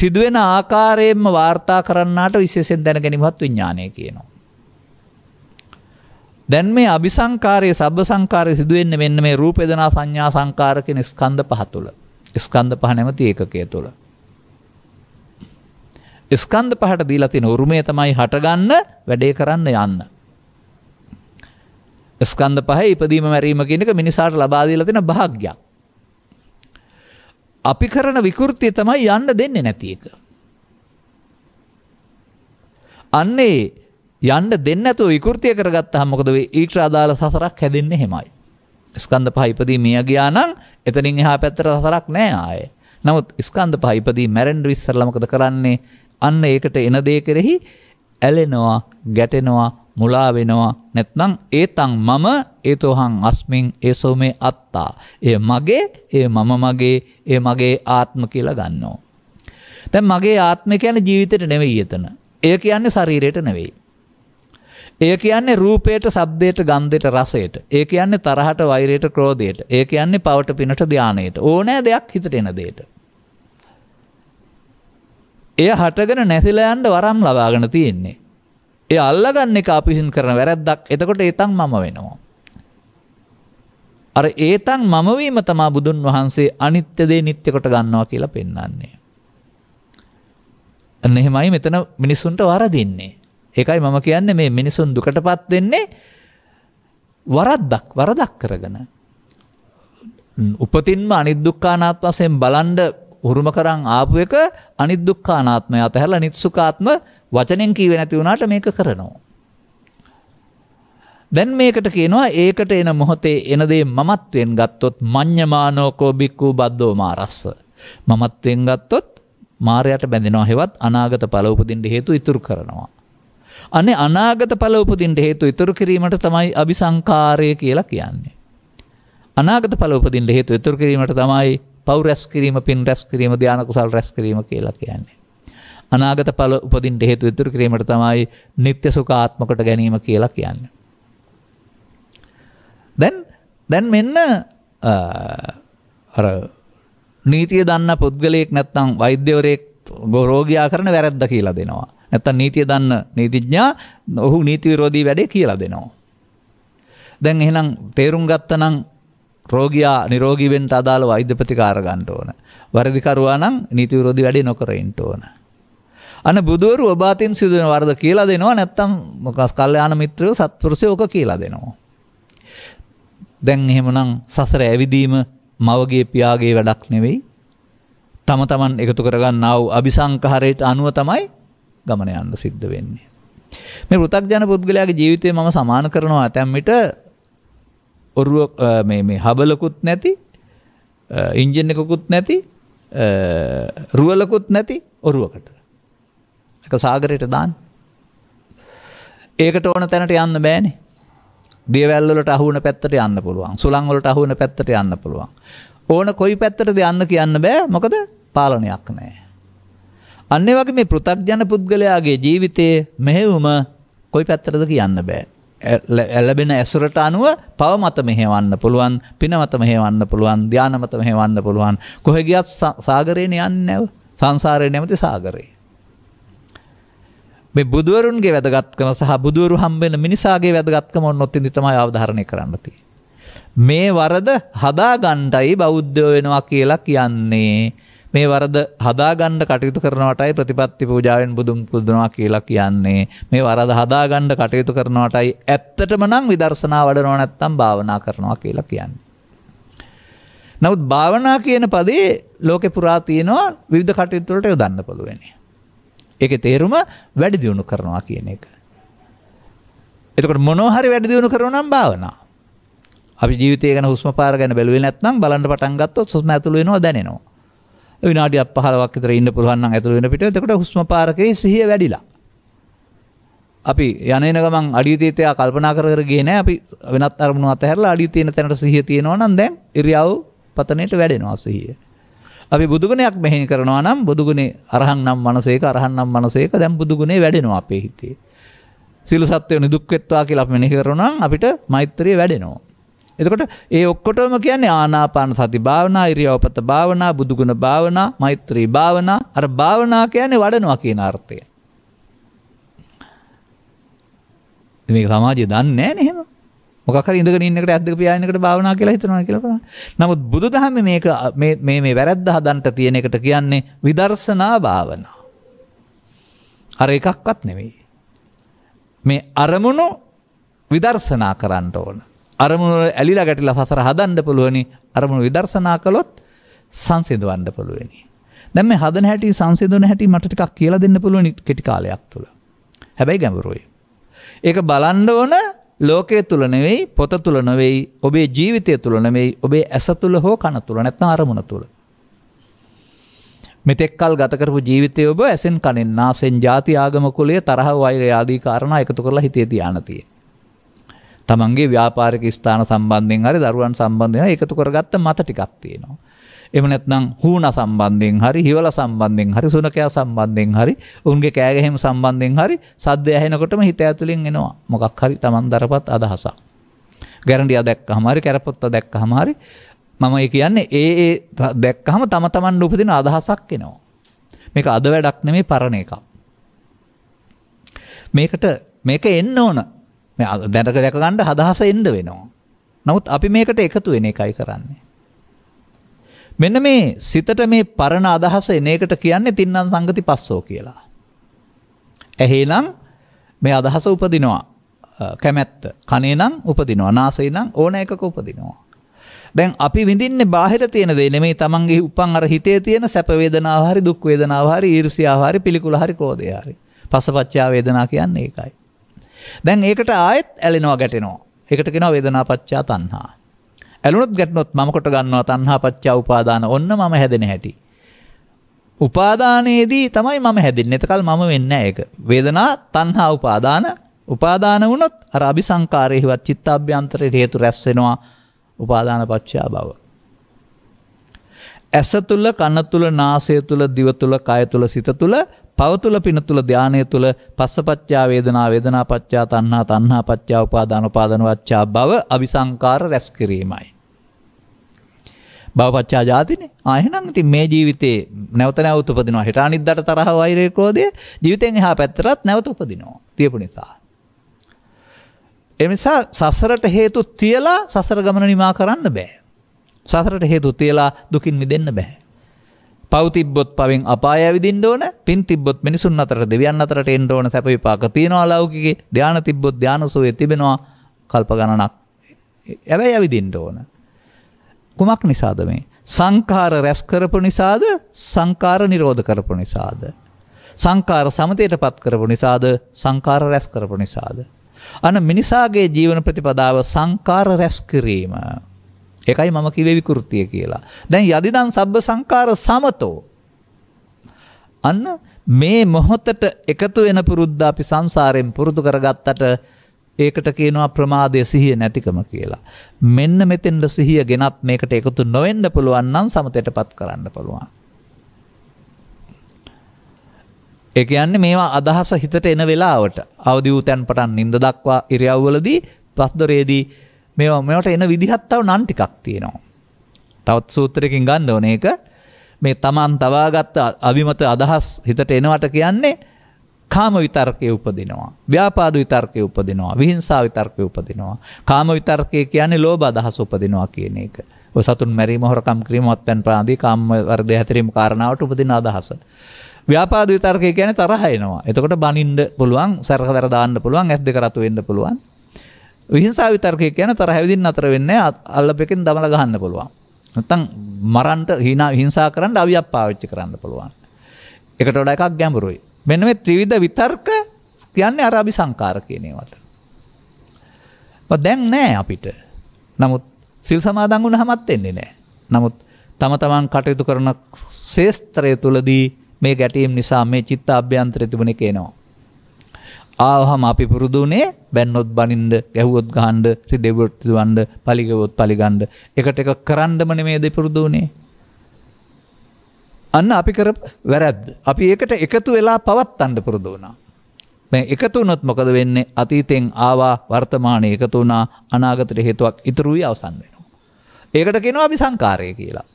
සිදුවෙන ආකාරයෙන්ම වාර්තා කරන්නාට විශේෂයෙන් දැනගැනීමත් විඥානය කියනවා. දැන් මේ අபிසංකාරයේ සබ්බ සංකාරයේ සිදුවෙන්නේ මෙන්න මේ රූප වේදනා සංඥා සංකාර කියන ස්කන්ධ පහ තුළ. ස්කන්ධ පහ නැමැති ඒකකය තුළ. ස්කන්ධ පහට දීලා තියෙන උරුමය තමයි හටගන්න වැඩේ කරන්න යන්න. ස්කන්ධ පහේ ඉදීම මැරීම කියන එක මිනිසාට ලබා දීලා තියෙන භාග්යක්. අපි කරන විකෘතිය තමයි යන්න දෙන්නේ නැති එක. අන්නේ යන්න දෙන්නේ නැතුව විකෘතිය කරගත්තාම මොකද වෙයි? ඊට අදාළ සසරක් හැදෙන්නේ එහෙමයි. ස්කන්ධ පහ ඉදීම මිය ගියා නම් එතනින් එහා පැත්තට සසරක් නැහැ ආයේ. නමුත් ස්කන්ධ පහ ඉදීම මැරෙන්න ඉස්සෙල්ලා මොකද කරන්නේ? අන්න ඒකට එන දේ කෙරෙහි ඇලෙනවා ගැටෙනවා මුලා වෙනවා නැත්නම් ඒතං මම ඒතෝහං අස්මින් ඒසෝ මේ අත්තා ඒ මගේ ඒ මම මගේ ඒ මගේ ආත්ම කියලා ගන්නවා දැන් මගේ ආත්මය කියන්නේ ජීවිතේට නෙවෙයි එතන ඒ කියන්නේ ශරීරයට නෙවෙයි ඒ කියන්නේ රූපයට ශබ්දයට ගන්ධයට රසයට ඒ කියන්නේ තරහට වෛරයට ක්‍රෝධයට ඒ කියන්නේ පවට පිනට ධානයට ඕනෑ දෙයක් හිතට එන දෙයට එය හටගෙන නැසිලයන්ට වරම් ලබාගෙන තියෙන්නේ. ඒ අල්ලගන්න එක අපිසින් කරන වැරැද්දක් එතකොට ඒතන් මම වෙනවා. අර ඒතන් මමවීම තමා බුදුන් වහන්සේ අනිත්‍යදේ නිත්‍යකොට ගන්නවා කියලා පෙන්නන්නේ. අන්න එහෙමයි මෙතන මිනිසුන්ට වරදින්නේ. ඒකයි මම කියන්නේ මේ මිනිසුන් දුකටපත් වෙන්නේ වරද්දක් වරදක් කරගෙන. උපතින්ම අනිත් දුක්ඛානාත් වශයෙන් බලන්ඩ උරුම කරන් ආපු එක අනිදුක්කානාත්මය අතහැල නිත්සුකාත්ම වචනෙන් කීවේ නැති වුණාට මේක කරනවා. දැන් මේකට කියනවා ඒකට එන මොහොතේ එනදේ මමත්වෙන් ගත්තොත් මං්්‍යමානෝකෝ බික්කූ බද්ධෝ මාරස්ස. මමත්වෙන් ගත්තොත් මාරයට බැඳෙනවා හෙවත් අනාගත පලවපදින්ට හේතු ඉතුරු කරනවා. අනේ අනාගත පලවපදින්ට හේතු ඉතුරු කිරීමට තමයි අභිසංකාරය කියලා කියන්නේ. අනාගත පලවපදින්ට හේතු ඉතුරු කිරීමට තමයි පව් රැස් කිරීම පින් රැස් කිරීම ධ්‍යාන කුසල් රැස් කිරීම කියලා කියන්නේ. අනාගත ඵල උපදින්ට හේතු ඉතුරු කිරීමට තමයි නিত্য සුඛ ආත්මකට ගැනීම කියලා කියන්නේ. දැන් දැන් මෙන්න අර නීතිය දන්න පුද්ගලයෙක් නැත්නම් වෛද්‍යවරයෙක් රෝගියා කරන වැරද්ද කියලා දෙනවා. නැත්නම් නීතිය දන්න නීතිඥයා ඔහු නීති විරෝධී වැඩේ කියලා දෙනවා. දැන් එහෙනම් තේරුම් ගත්තනම් රෝගයා නිරෝගීවෙන්ට අදාළ වෛද්‍ය ප්‍රතිකාර ගන්නට ඕන. වරදිකරුවා නම් නීති විරෝධී වැඩේ නොකර ඉන්න ඕන. අන බුදුවරු ඔබාතින් සිදුවන වරද කියලා දෙනවා නැත්තම් මොකස් කල්යාණ මිත්‍රයෝ සත්පුරුෂයෝ ඔක කියලා දෙනවා. දැන් එහෙමනම් සසර ඇවිදීම මවගේ පියාගේ වැඩක් නෙවෙයි. තම තමන් එකතු කරගන්නා වූ අபிසංකහරයට අනුව තමයි ගමන යන්න සිද්ධ වෙන්නේ. මේ පෘථග්ජන පුද්ගලයාගේ ජීවිතේ මම සමාන කරනවා ඇතැම් විට ඔරුව මේ මේ හබලකුත් නැති ඉන්ජින් එකකුත් නැති රුවලකුත් නැති ඔරුවකට එක සාගරයට දාන්න ඒකට ඕන තැනට යන්න බෑනේ දියවැල්වලට අහුවන පැත්තට යන්න පුළුවන් සුළංවලට අහුවන පැත්තට යන්න පුළුවන් ඕන කොයි පැත්තටද යන්න කියන්න බෑ මොකද පාලනයක් නෑ අන්නේ වගේ මේ පෘථග්ජන පුද්ගලයාගේ ජීවිතයේ මෙහෙවුම කොයි පැත්තටද කියන්න බෑ ඇලබෙන ඇසුරට අනුව පවමත මෙහෙවන්න පුළුවන් පිනමත මෙහෙවන්න පුළුවන් ධ්‍යානමත මෙහෙවන්න පුළුවන් කොහෙගියත් සාගරයෙන් යන්න නැව සංසාරය නැමති සාගරයේ. මේ බුදුවරුන්ගේ වැදගත්කම සහ බුදුවරු හම්බෙන මිනිසාගේ වැදගත්කම ඔන්නොත්තින් තමයි අවධාරණය කරන්නති. මේ වරද හදාගණ්ඩයි බෞද්ධ වෙනවා කියලා කියන්නේ මේ වරද හදාගන්න කටයුතු කරනවටයි ප්‍රතිපත්ති පූජාවෙන් බුදුන් පුදනවා කියලා කියන්නේ මේ වරද හදාගන්න කටයුතු කරනවටයි ඇත්තටම නම් විදර්ශනා වඩනව නැත්තම් භාවනා කරනවා කියලා කියන්නේ. නමුත් භාවනා කියන පදේ ලෝකේ පුරා තියෙනවා විවිධ කටයුතු වලට යොදන්න පුළුවන්. ඒකේ තේරුම වැඩි දියුණු කරනවා කියන එක. එතකොට මොනවා හරි වැඩි දියුණු කරනවා නම් භාවනා. අපි ජීවිතය ගැන හුස්ම පාර ගැන බැලුවේ නැත්නම් බලන්න පටන් ගත්තොත් හුස්ම ඇතුළු වෙනවා දැනෙනවා. විනාඩිය පහලක් තර ඉන්න පුළුවන් ඇතුළ වෙන පිට එතකට හුස්ම පාරකයේ සිහිය වැඩිලා. අපි යනන ගමන් අඩිතීතයා කල්පනා කර ගෙන අපි වෙනත් අරමුණ අතහැරලා අඩි තියෙන තැනට සිහිය තියෙනවා නම් දැන් ඉරියව් පතනයට වැඩෙනවා සිහිය. අපි බුදුගුණයක් මෙහිනි කරනවා නම් බුදුගුණේ අරහන් නම් මනසේක අරහන් නම් මනසේක දැන් බුදුගුණේ වැඩෙනවා අපේ හිතේ. සිල් සත්වය නිදුක්වෙත්වා කියලා මෙනෙහි කරනවා නම් අපිට මෛත්‍රිය වැඩෙනවා. එතකොට ඒ ඔක්කොටම කියන්නේ ආනාපාන සති භාවනා ඉරියව්පත භාවනා බුදුගුණ භාවනා මෛත්‍රී භාවනා අර භාවනා කියන්නේ වඩනවා කියන අර්ථය. මේක සමාජය දන්නේ නැහැ නේ එහෙම. මොකක් හරි ඉඳගෙන ඉන්න එකට ඇද්දක පියාගෙන එකට භාවනා කියලා හිතනවා කියලා බලන්න. නමුත් බුදුදහමේ මේක මේ මේ මේ වැරද්ද හදන්නට තියෙන එකට කියන්නේ විදර්ශනා භාවනා. අර එකක්වත් නෙවෙයි. මේ අරමුණු විදර්ශනා කරන්න ඕන. අරමුණු ඇලිලා ගැටිලා සසර හදන්න පුළුවනි අරමුණු විදර්ශනා කළොත් සංසිඳවන්න පුළුවනි. දැන් මේ හදන හැටි සංසිඳන හැටි මට ටිකක් කියලා දෙන්න පුළුවනි කෙටි කාලයක් තුළ. හැබැයි ගැඹුරුයි. ඒක බලන්න ඕන ලෝකයේ තුල නෙවෙයි පොත තුල නෙවෙයි ඔබේ ජීවිතය තුල නෙවෙයි ඔබේ ඇස තුල හෝ කන තුල නැත්නම් අරමුණ තුල. මෙතෙක්කල් ගතකරපු ජීවිතය ඔබ ඇසෙන් කනෙන් නාසෙන් ජාති ආගම කුලයේ තරහ වෛරය ආදී කාරණා එකතු කරලා හිතේ තියාන තියෙන්නේ. තමන්ගේ ව්‍යාපාරික ස්ථාන සම්බන්ධයෙන් හරි දරුවන් සම්බන්ධය එකතු කරගත්ත මත ටිකක් තියෙනවා. එම නැත්නම් හූන සම්බන්ධයෙන් හරි හිවල සම්බන්ධයෙන් හරි සුනකයා සම්බන්ධයෙන් හරි උන්ගේ කෑගැහෙම සම්බන්ධයෙන් හරි සද්ද ඇහෙනකොටම හිත ඇතුලින් එනවා මොකක් හරි තමන් දරපත් අදහසක්. ගැරන්ඩිය දැක්ක හමරි කැරපොත්ත දැක්ක හමරි මම කියන්නේ ඒ ඒ දැක්කහම තම තමන් උපදින අදහසක් එනවා. මේක අද වැඩක් නෙමේ පරණ එකක්. මේකට මේක එන්න ඕන මේ දැනක දැක ගන්න හදහස එන්න වෙනවා. නමුත් අපි මේකට එකතු වෙන එකයි කරන්නේ. මෙන්න මේ සිතට මේ පරණ අදහස එන එකට කියන්නේ තින්නම් සංගති පස්සෝ කියලා. ඇහෙනම් මේ අදහස උපදිනවා. කැමැත්ත. කනේ නම් උපදිනවා. නාසයේ නම් ඕන එකක උපදිනවා. දැන් අපි විඳින්නේ බාහිර තියෙන දේ නෙමෙයි තමන්ගේ උපන් අර හිතේ තියෙන සැප වේදනාව හරි දුක් වේදනාව හරි ඊර්ෂ්‍යාව හරි පිළිකුල හරි කෝපය හරි පසපච්චා වේදනා කියන්නේ ඒකයි දැන් ඒකට ආයෙත් ඇලෙනවා ගැටෙනවා. ඒකට කියනවා වේදනා පච්චා තණ්හා. ඇලුනොත් ගැටුනොත් මම කොට ගන්නවා තණ්හා පච්චා උපාදාන. ඔන්න මම හැදෙන හැටි. උපාදානයේදී තමයි මම හැදෙන්නේ. එතකල් මම වෙන්නේ නැහැ ඒක. වේදනා තණ්හා උපාදාන උපාදාන වුණොත් අර අபிසංකාරයේ හිවත් චිත්තාභ්‍යන්තරයේ හේතු රැස් වෙනවා. උපාදාන පච්චා භව. ඇස තුළ කන තුළ නාසය තුළ දිව තුළ කය තුළ සිත තුළ පවතුල පින තුළ ධානය තුළ පස්සපච්චා වේදනා වේදනා පච්චා තණ්හා තණ්හා පච්චා උපාදාන උපාදාන වච්චා භව අபிසංකාර රැස් කිරීමයි. භවපච්චා ජාතිනේ. ආ එහෙනම් ඉතින් මේ ජීවිතේ නැවත නැවත උපදිනවා. හෙට අනිද්දාට තරහ වෛරය ක්‍රෝධය ජීවිතෙන් එහා පැත්තටත් නැවත උපදිනවා. තියපු නිසා. ඒ නිසා සසරට හේතු තියලා සසර ගමන නිමා කරන්න බෑ. සසරට හේතුත් වෙලා දුකින් මිදෙන්න බැහැ. පෞතිබ්බොත් පවෙන් අපාය විදින්න ඕන පින් තිබ්බොත් මිනිසුන් අතර දෙවියන් අතරට එන්න ඕන සැප විපාක තියෙනවා ලෞකිකේ ධාන තිබ්බොත් ධාන සෝයේ තිබෙනවා කල්ප ගණනක්. හැබැයි ඇවිදින්න ඕන. කුමක් නිසාද මේ? සංඛාර රැස් කරපු නිසාද සංඛාර නිරෝධ කරපු නිසාද සංඛාර සමතයටපත් කරපු නිසාද සංඛාර රැස් කරපු නිසාද අන මිනිසාගේ ජීවන ප්‍රතිපදාව සංඛාර රැස් කිරීම එකයි මම කිවේ විකෘතිය කියලා. දැන් යදිදන් සබ්බ සංකාර සමතෝ. අන්න මේ මොහොතට එකතු වෙන පුරුද්ද අපි සංසාරයෙන් පුරුදු කරගත්තට ඒකට කියනවා ප්‍රමාදය සිහිය නැතිකම කියලා. මෙන්න මෙතෙන්ට සිහිය ගෙනත් මේකට එකතු නොවෙන්න පුළුවන් නම් සමතයට පත් කරන්න පුළුවන්. ඒ කියන්නේ මේවා අදහස හිතට එන වෙලාවට අවදි වූ තැන් පටන් නිින්ද දක්වා ඉරියව්වලදී පස්දොරේදී මේවා මෙට එන විදිහත්තාව නන් ටිකක් තියෙනවා. තවත් සූත්‍රයකින් ගන්න ඕන එක මේ තමන් තවාගත්ත අභිමත අදහස් හිතට එනවට කියන්නේ කාම විතර්කය උපදිනවා. ව්‍යාපාද විතර්කය උපදිනවා. විහිංසා විතර්කය උපදිනවා. කාම විතර්කය කියන්නේ ලෝභ අදහස් උපදිනවා කියන එක. ඔය සතුන් මැරීම හොරකම් කිරීම අත්පැන් ප්‍රාදී කාම වර්ධය හැතිරීම කාරණාවට උපදින අදහස. ව්‍යාපාද විතර්කය කියන්නේ තරහ එනවා. එතකොට බනින්න පුළුවන්, සැරක දර දාන්න පුළුවන්, ඇස් දෙක රතු වෙන්න පුළුවන්. විහිංසා විතර්කය කියන තර හැවිදින් අතර වෙන්න අල්ලපෙකින් දමල ගහන්න පුළුවන්. නැත්තම් මරන්ට hina හිංසා කරන්න අවියක් පාවිච්චි කරන්න පුළුවන්. එකට වඩා එකක් ගැඹුරුයි. මෙන්න මේ ත්‍රිවිධ විතර්ක කියන්නේ අර අபிසංකාර කියන ඒවට. දැන් නෑ අපිට. නමුත් සිල් සමාදන් වුණාමත් එන්නේ නෑ. නමුත් තම තමන් කටයුතු කරන ශේස්ත්‍රය තුලදී මේ ගැටීම් නිසා මේ චිත්ත අභ්‍යන්තරය තිබුණේ කේනවා. ආවහම අපි පුරුදු උනේ බැන්නොත් බනින්න ගැහුවොත් ගහන්න රිදෙව්වොත් දුවන්න පලිගවොත් පලිගන්න එකට එක කරන්නම නෙමේද පුරුදු උනේ අන්න අපි කරපු වැරද්ද අපි ඒකට එකතු වෙලා පවත්තන්න පුරුදු වුණා මේ එකතු වුණොත් මොකද වෙන්නේ අතීතෙන් ආවා වර්තමානයේ එකතු වුණා අනාගතයට හේතුවක් ඉතුරු වී අවසන් වෙනවා ඒකට කියනවා අපි සංකාරය කියලා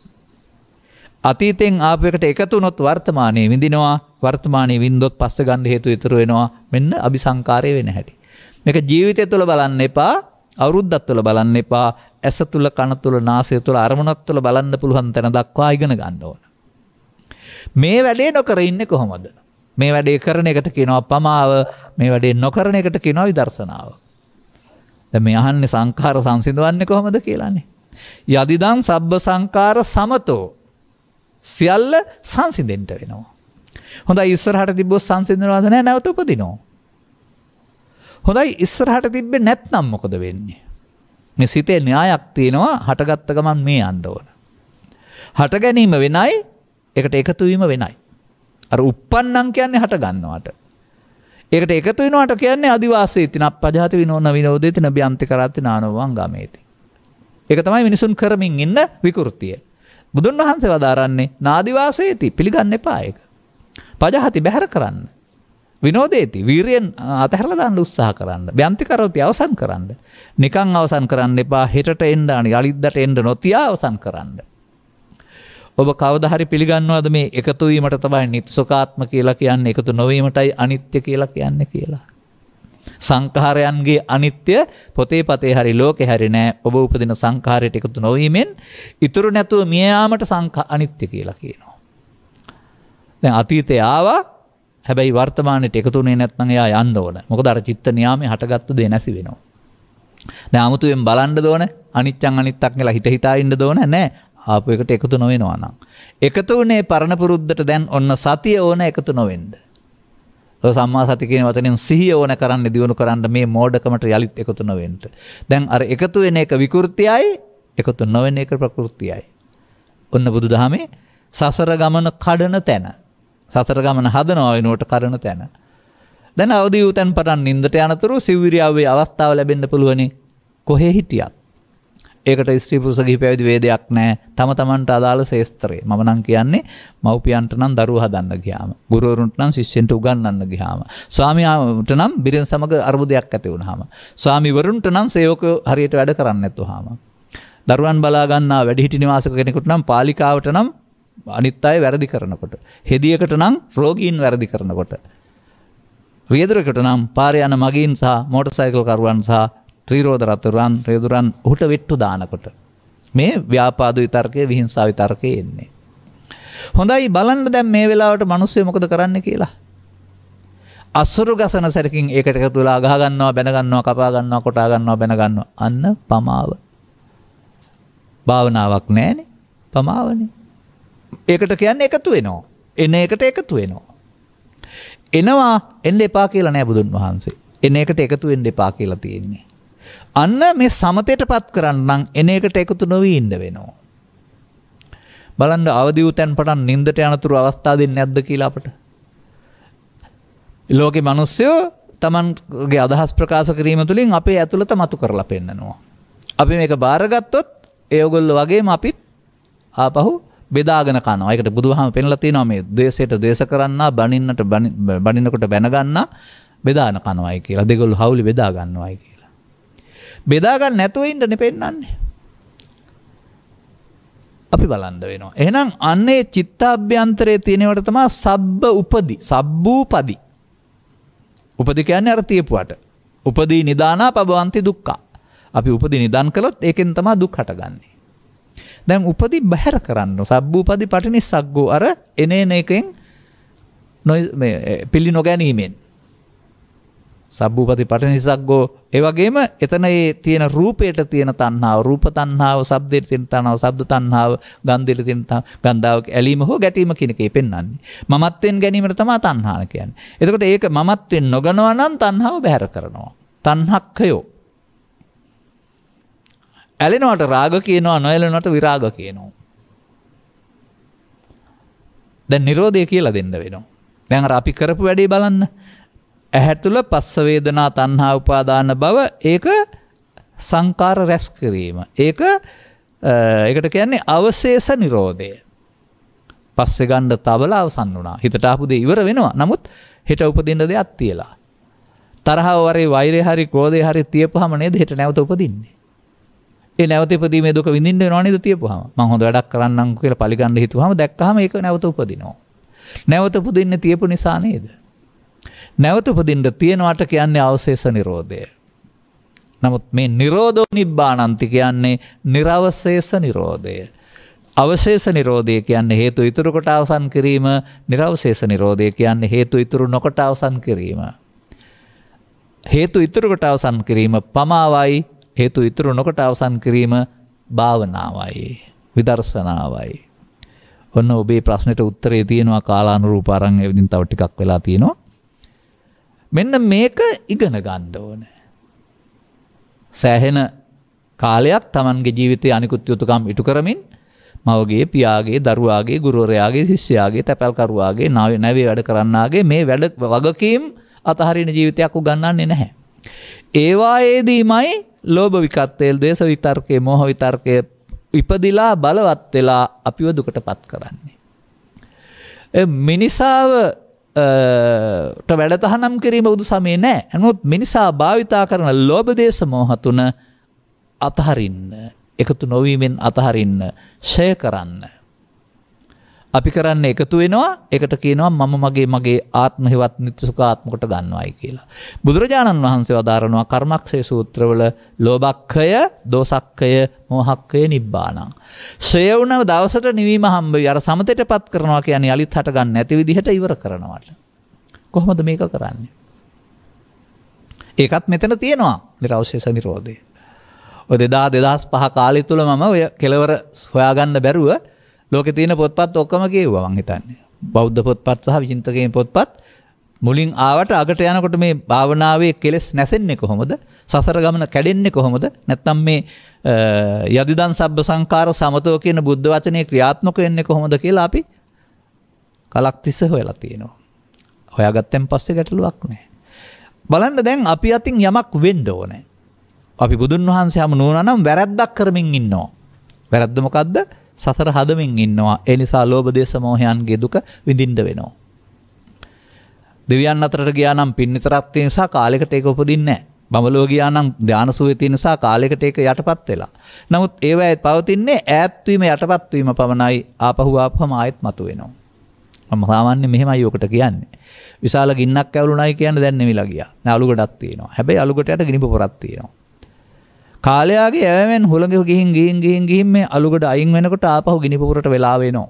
අතීතෙන් ආපු එකට එකතු වුණොත් වර්තමානයේ විඳිනවා වර්තමානය වින්දොත් පස්ස ගන්න හේතු ඉතුර වෙනවා මෙන්න අභි සංකාරය වෙන හැටි. මේක ජීවිතය තුළ බලන්න එපා අවුරුද්ධත් තුළ බලන්න එපා ඇස තුළ කන තුළ නාසය තුළ අරමුණත් තුළ බලන්න පුළුවන් තැන දක්වා ඉගෙන ගන්න ඕන. මේ වැඩේ නොකර ඉන්න කොහොමද. මේ වැඩේ කරන එකට කියනවා පමාව මේ වැඩේ නොකරන එකට කියනවා විදර්ශනාව. ද මේ අහන්න සංකාර සංසිදුවන්න කොහොමද කියලානේ. යදිදම් සබ්බ සංකාර සමතෝ සියල්ල සංසිදෙන්ට වෙනවා. හොඳයි ඉස්සරහට තිබ්බොත් සංසිඳනවාද නැහැ නැවත උපදිනවා. හොඳයි ඉස්සරහට තිබ්බේ නැත්නම් මොකද වෙන්නේ? මේ සිතේ න්‍යායක් තියෙනවා හටගත්ත ගමන් මේ යන්න ඕන. හට ගැනීම වෙනයි ඒකට එකතු වීම වෙනයි. අර uppannam කියන්නේ හට ගන්නවට. ඒකට එකතු වෙනවට කියන්නේ අදිවාසී තින අපජාති විනෝන විනෝදේ තින බ්‍යන්ති කරාති නානවං ගමේති. ඒක තමයි මිනිසුන් කරමින් ඉන්න විකෘතිය. බුදුන් වහන්සේ වදාරන්නේ නාදිවාසේති පිළිගන්න එපා ඒක. පජහති බැහැර කරන්න. විනෝදේති වීරයෙන් අතහැරලා දාන්න උත්සාහ කරන්න. ව්‍යන්තිකරෝති අවසන් කරන්න. නිකං අවසන් කරන්න එපා හෙටට එන්න අනි අලිද්දට එන්න නොතියා අවසන් කරන්න. ඔබ කවදහරි පිළිගන්නවද මේ එකතුවීමට තමයි නිත්සුකාත්ම කියලා කියන්න එකතු නොවීමටයි අනිත්‍ය කියලා කියන්න කියලා. සංකාරයන්ගේ අනිත්‍ය පොතේ පතේ හරි ලෝකෙ හරි නෑ ඔබ උපදින සංකාරයට එකතු නොවීමෙන් ඉතුරු නැතුව මියයාමට සංකා අනිත්‍ය කියලා කියනවා. දැන් අතීතය ආවා හැබැයි වර්තමානයට එකතුනේ නැත්නම් එයා යන්න ඕන. මොකද අර චිත්ත නියාමයේ හටගත්තු දේ නැසි වෙනවා. දැන් 아무තුවෙන් බලන්න දෝන අනිච්චන් අනිත්තක් කියලා හිත හිතා ඉන්න දෝන නැහැ. ආපු එකට එකතු නොවෙනවා නම්. එකතු වුණේ පරණ පුරුද්දට දැන් ඔන්න සතිය ඕන එකතු නොවෙන්න. සම්මා සති කියන වචනෙන් සිහිය ඕන කරන්න දියුණු කරන්න මේ මෝඩකමට යලිත් එකතු නොවෙන්න. දැන් අර එකතු වෙන එක විකෘතියයි එකතු නොවෙන එක ප්‍රകൃතියයි. ඔන්න බුදුදහමේ සසර ගමන කඩන තැන සතර ගමන හදනවා වෙනුවට කරන තැන. දැන් අවදි වූ තැන් පටන් නින්දට යනතුරු සිවිරියාවේ අවස්ථාව ලැබෙන්න පුළුවනි කොහේ හිටියත්. ඒකට ස්ත්‍රී පුරුෂ කිහිපයවිදි වේදයක් නැහැ. තම තමන්ට අදාළ ශේස්ත්‍රේ. මම නම් කියන්නේ මව්පියන්ට නම් දරුවෝ හදන්න ගියාම, ගුරුවරුන්ට නම් ශිෂ්‍යන්ට උගන්වන්න ගියාම, ස්වාමියාට නම් බිරිඳ සමග අරුබුදයක් ඇති වුනහම, ස්වාමිවරුන්ට නම් සේවකයෝ හරියට වැඩ කරන්නේ නැතුවහම, දරුවන් බලා ගන්නා වැඩිහිටි නිවාසක කෙනෙකුට නම් පාලිකාවට නම් අනිත් අය වැරදි කරනකොට. හෙදියකට නම් රෝගීන් වැරදි කරනකොට. වියදුරකට නම් පාර යන මගින් සහ මෝටසයිකල් කරුවන් සහ ත්‍රීරෝධ රතුරන් රේදුරන් ඔහුට වෙට්ටු දානකොට. මේ ව්‍යාපාද විතර්කය විහිංසා විතර්කය එන්නේ. හොඳයි බලන්න දැන් මේ වෙලාවට මිනිස්සු මොකද කරන්න කියලා. අසුරු ගසන සැරකින් ඒකට එකතු වෙලා අගහ ගන්නවා බැන ගන්නවා කපා ගන්නවා කොටා ගන්නවා බැන ගන්නවා අන්න පමාව. භාවනාවක් නැහැනේ. පමාවනේ. ඒකට කියන්නේ එකතු වෙනවා. එන එකට එකතු වෙනවා. එනවා එන්න එපා කියලා නෑ බුදුන් වහන්සේ. එන එකට එකතු වෙන්න එපා කියලා තියෙන්නේ. අන්න මේ සමතේටපත් කරන්න එන එකට එකතු නොවී ඉන්න වෙනවා. බලන්න අවදි වූ තැන් පටන් නිින්දට යනතුරු අවස්ථා දෙන්නේ නැද්ද කියලා අපට. ලෝකේ මිනිස්සු තමන්ගේ අදහස් ප්‍රකාශ කිරීම තුළින් අපේ ඇතුළත මතු කරලා පෙන්නනවා. අපි මේක බාරගත්තොත් ඒගොල්ලෝ වගේම අපිත් ආපහු බෙදාගෙන කනවා. ඒකට බුදුහාම පෙන්ලා තියෙනවා මේ ද්වේෂයට ද්වේෂ කරන්න, බනින්නට බනිනකොට බැනගන්න බෙදාන කනවායි කියලා. දෙගොල්ලෝ හවුලි බෙදා ගන්නවායි කියලා. බෙදා ගන්න නැතුව ඉන්නනේ පෙන්වන්නේ. අපි බලන්ද වෙනවා. එහෙනම් අන්නේ චිත්තාභ්‍යන්තරයේ තියෙනවට තමා සබ්බ උපදි සබ්බූපදි. උපදි කියන්නේ අර තියපුවට. උපදී නිදානා පබවන්ති දුක්ඛා. අපි උපදී නිදන් කළොත් ඒකෙන් තමා දුක් හටගන්නේ. දැන් උපදි බැහැර කරන්න සබ්බූපදි පටිනි සක්ගෝ අර එනේන එකෙන් පිල්ලි නොගැනීමෙන් සබ්බූපති පට නිසක්ගෝ ඒවගේම එතන ඒ තියෙන රූපයට තියෙන තන්නාව රූප තන්නාව සබ්දයට තින තනාව සබ්ද තන්නාව ගන්දිර තින ගන්ධාවක් ඇලීම හෝ ගැටීම කෙනකේ පෙන්න්නේ මත්වෙන් ගැනීමට තමා තන්හාන කියන්න එතකොට ඒක මත්වෙන් නොගනවනන් තන්හාව බැහැර කරනවා තන්හක්කයෝ ඇලෙනවට රාග කියනවා නොයලනොට විරාග කියනවා. දැ නිරෝධය කියලා දෙන්න වෙනවා. දැන් අපි කරපු වැඩේ බලන්න. ඇහැතුළ පස්සවේදනා තන්හා උපාදාන බව ඒක සංකාර රැස් කිරීම. ඒක එකට කියන්නේ අවශේෂ නිරෝධය. පස්සෙ ගණ්ඩ තබල අවසන් වුණා හිතට අපපුද ඉවර වෙනවා නමුත් හෙට උපදින්න දෙයක් තියලා. තරහවරේ වෛරය හරි කෝදය හරි තියපු හමනේ හෙට නැවත උපදින්නේ. ඒ නැවත ඉපදීමේ දුක විඳින්න වෙනවා නේද තියපුවාම මම හොඳ වැඩක් කරන්නම් කියලා පලිගන්න හිතුවාම දැක්කහම ඒක නැවත උපදිනවා නැවත උපදින්න තියපු නිසා නේද නැවත උපදින්න තියනවාට කියන්නේ අවශේෂ නිරෝධය නමුත් මේ නිරෝධෝ නිබ්බානන්ති කියන්නේ නිර්වශේෂ නිරෝධය අවශේෂ නිරෝධය කියන්නේ හේතු ඉතුරු කොට අවසන් කිරීම නිර්වශේෂ නිරෝධය කියන්නේ හේතු ඉතුරු නොකොට අවසන් කිරීම හේතු ඉතුරු කොට අවසන් කිරීම පමාවයි හේතු ඉතුරු නොකට අවසන් කිරීම භාවනාවයි විදර්ශනාවයි. ඔන්න ඔබේ ප්‍රශ්නයට උත්තරේ තියෙනවා කාලානුරූප අරන් එවිදින් තව ටිකක් වෙලා තියෙනවා. මෙන්න මේක ඉගෙන ගන්න ඕන. සෑහෙන කාලයක් Tamanගේ ජීවිතයේ අනිකුත් යුතුකම් ඉටු කරමින් මවගේ පියාගේ දරුවාගේ ගුරුවරයාගේ ශිෂ්‍යයාගේ තැපැල්කරුවාගේ නාව නැවේ වැඩ කරන්නාගේ මේ වැඩ වගකීම් අතහරින ජීවිතයක් උගන්නන්නේ නැහැ. ඒවායේදීමයි ලෝභ විකත්තේල් දේශ විතර්කය මොහ විතර්කය ඉපදිලා බලවත් වෙලා අපිව දුකට පත් කරන්නේ. මිනිසාව වැඩතහනම් කිරීම උදු සමේ නෑ ඇනුත් මිනිසා භාවිතා කරන ලෝබදේශ මෝහතුන අතහරින්න එකතු නොවීමෙන් අතහරින්න ෂය කරන්න. අපි කරන්න එකතු වෙනවා එකට කියනවා මම මගේ මගේ ආත්ම හෙවත් නිත්‍ය සුඛාත්මකට ගන්නවායි කියලා. බුදුරජාණන් වහන්සේ වදාරනවා කර්මක්ෂේ සූත්‍රවල ලෝභක්ඛය, දෝසක්ඛය, මෝහක්ඛය නිබ්බාණං. ශ්‍රේය වුණ දවසට නිවීම හම්බ අර සමතේටපත් කරනවා කියන්නේ අලිත් හට ගන්න නැති විදිහට ඉවර කරනවට. කොහොමද මේක කරන්නේ? ඒකත් මෙතන තියෙනවා නිර්වශේෂ නිරෝධය. ඔය 2000 2005 කාලය තුල මම ඔය කෙලවර හොයාගන්න බැරුව ලෝකේ තියෙන පොත්පත් ඔක්කොම කියුවා මං හිතන්නේ. බෞද්ධ පොත්පත් සහ විචින්තකයන් පොත්පත් මුලින් ආවට අගට යනකොට මේ භාවනාවේ කෙලෙස් නැසෙන්නේ කොහොමද? සසර ගමන කැඩෙන්නේ කොහොමද? නැත්නම් මේ යදිදන් සබ්බ සංකාර සමතෝ කියන බුද්ධ වචනේ ක්‍රියාත්මක වෙන්නේ කොහොමද කියලා අපි කලක් තිස්ස හොයලා තියෙනවා. හොයාගත්තෙන් පස්සේ ගැටලුවක් නැහැ. බලන්න දැන් අපි අතින් යමක් වෙන්න ඕනේ. අපි බුදුන් වහන්සේ හමු නුනනම් වැරද්දක් කරමින් ඉන්නවා. වැරද්ද මොකද්ද? සසර හදමින් ඉන්නවා. ඒ නිසා ලෝභ දේශ මොහයන්ගේ දුක විඳින්න වෙනවා. දෙවියන් අතරට ගියා නම් පින් විතරක් තියෙන නිසා කාලයකට ඒක උපදින්නේ නැහැ. බඹලෝ ගියා නම් ධානසුවේ තියෙන නිසා කාලයකට ඒක යටපත් වෙලා. නමුත් ඒවැය පවතින්නේ ඈත් වීම යටපත් වීම පමණයි. ආපහු ආපහම ආයෙත් මතුවෙනවා. මම සාමාන්‍ය මෙහෙමයි ඔකට කියන්නේ. විශාල ගින්නක් ඇවලුණයි කියන්නේ දැන් නෙමිලා ගියා. දැන් අලුගඩක් තියෙනවා. හැබැයි අලුගඩට යට ගිනි පොරක් තියෙනවා. කාලයාගේ ඇවෙන් හොළඟ ගිහින් ගිහින් ගිහින් ගිහින් මේ අලුගඩ අයින් වෙනකොට ආපහු ගිනි පුපුරට වෙලා වෙනවා.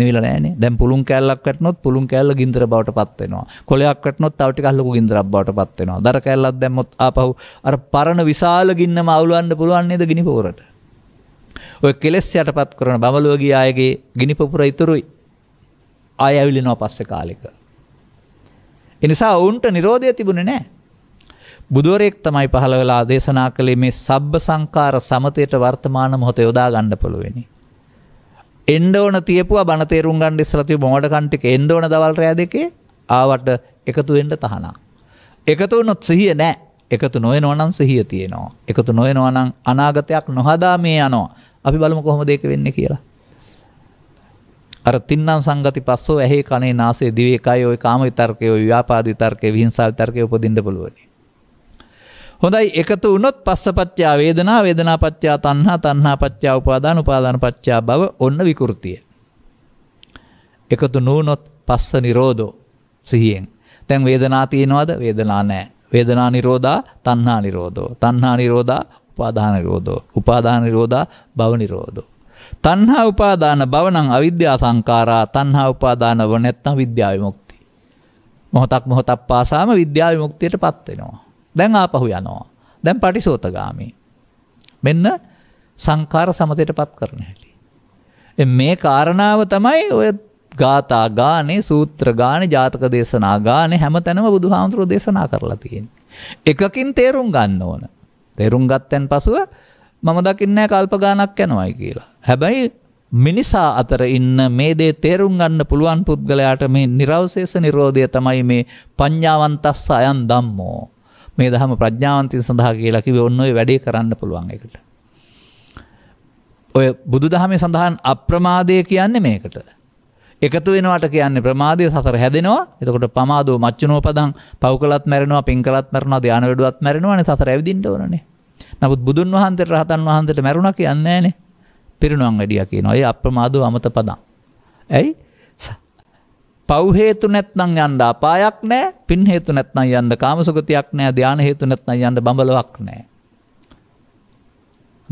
නිවිලා නෑනේ. දැන් පුළුන් කෑල්ලක් වැටුනොත් පුළුන් කෑල්ල ගින්දර බවට පත් වෙනවා. කොලයක් වැටුනොත් තව ටිකක් ලොකු ගින්දරක් බවට පත් වෙනවා. දර කෑල්ලක් දැම්මොත් ආපහු අර පරණ විශාල ගින්නම අවුලවන්න පුළුවන් නේද ගිනි පොකුරට? ඔය කෙලස් යටපත් කරන බබලුව ගිය අයගේ ගිනි පොකුර ඉතුරුයි. ආය ඇවිලිනවා පස්සේ කාලෙක. ඒ නිසා ඔවුන්ට Nirodha තිබුණේ නෑ. බුදුවරයෙක් තමයි පහළ වෙලා දේශනා කළේ මේ සබ්බ සංකාර සමතයට වර්තමාන මොහොත යොදා ගන්න පුළුවෙනි. එන්න ඕන තියපුවා බණ තේරුම් ගන්න ඉස්සලා තිබු මොඩ කන් ටික එන්න ඕන දවල් රෑ දෙකේ ආවට එකතු වෙන්න තහනම්. එකතු වුණොත් සිහිය නැහැ. එකතු නොවෙනවා නම් සිහිය තියෙනවා. එකතු නොවෙනවා නම් අනාගතයක් නොහදා මේ යනවා. අපි බලමු කොහොමද ඒක වෙන්නේ කියලා. අර තින්නම් සංගති පස්සෝ ඇහි කනේ නාසයේ දිවේ කය ওই කාම විතර්කයේ ওই ව්‍යාපාද විතර්කයේ විහිංසාව විතර්කයේ උපදින්න පුළුවනි. හොඳයි එකතු වුණොත් පස්සපච්චා වේදනා වේදනාපච්චා තණ්හා තණ්හාපච්චා උපාදාන උපාදානපච්චා භව ඔන්න විකෘතිය. එකතු නොවුනොත් පස්ස නිරෝධෝ සිහියෙන්. දැන් වේදනා තියෙනවද? වේදනා නැහැ. වේදනා නිරෝධා තණ්හා නිරෝධෝ. තණ්හා නිරෝධා උපාදාන නිරෝධෝ. උපාදාන නිරෝධා භව නිරෝධෝ. තණ්හා උපාදාන භව නම් අවිද්‍යා සංඛාරා තණ්හා උපාදාන ව නැත්නම් විද්‍යා විමුක්ති. මොහොතක් මොහොතක් පාසාම විද්‍යා විමුක්තියටපත් වෙනවා. දැන් ආපහු යනවා. දැන් පටිසෝතගාමි. මෙන්න සංකාර සමතයටපත් කරන හැටි. මේ කාරණාව තමයි ඔය ගාථා ගානේ සූත්‍ර ගානේ ජාතක දේශනා ගානේ හැමතැනම බුදුහාමුදුරෝ දේශනා කරලා තියෙන්නේ. එකකින් තේරුම් ගන්න ඕන. තේරුම් ගත්තෙන් පසුව මම දකින්නේ කල්ප ගානක් යනවායි කියලා. හැබැයි මිනිසා අතර ඉන්න මේ දේ තේරුම් ගන්න පුළුවන් පුද්ගලයාට මේ නිර්වශේෂ නිරෝධය තමයි මේ පඤ්ඤාවන්තස්ස අයන් ධම්මෝ මේ දහම ප්‍රඥාවන්තින් සඳහා කියලා කිව්වේ ඔන්න ඔය වැඩේ කරන්න පුළුවන් එකට. ඔය බුදුදහමේ සඳහන් අප්‍රමාදය කියන්නේ මේකට. එකතු වෙනවට කියන්නේ ප්‍රමාදය සතර හැදෙනවා. එතකොට පමාදෝ මච්චුනෝ පදං පව් කළත් මැරෙනවා, පින් කළත් මැරෙනවා, ධාන වැඩුවත් මැරෙනවානේ සතර ඇවිදින්න ඕනනේ. නමුත් බුදුන් වහන්සේට රහතන් වහන්සේට මැරුණා කියන්නේ නැහනේ. පිරිනුවන් වැඩියා කියනවා. ඒ අප්‍රමාදෝ අමත පදං. ඇයි? පව් හේතු නැත්නම් යන්න අපායක් නෑ පින් හේතු නැත්නම් යන්න කාමසුගතියක් නෑ ධ්‍යාන හේතු නැත්නම් යන්න බඹලවක් නෑ.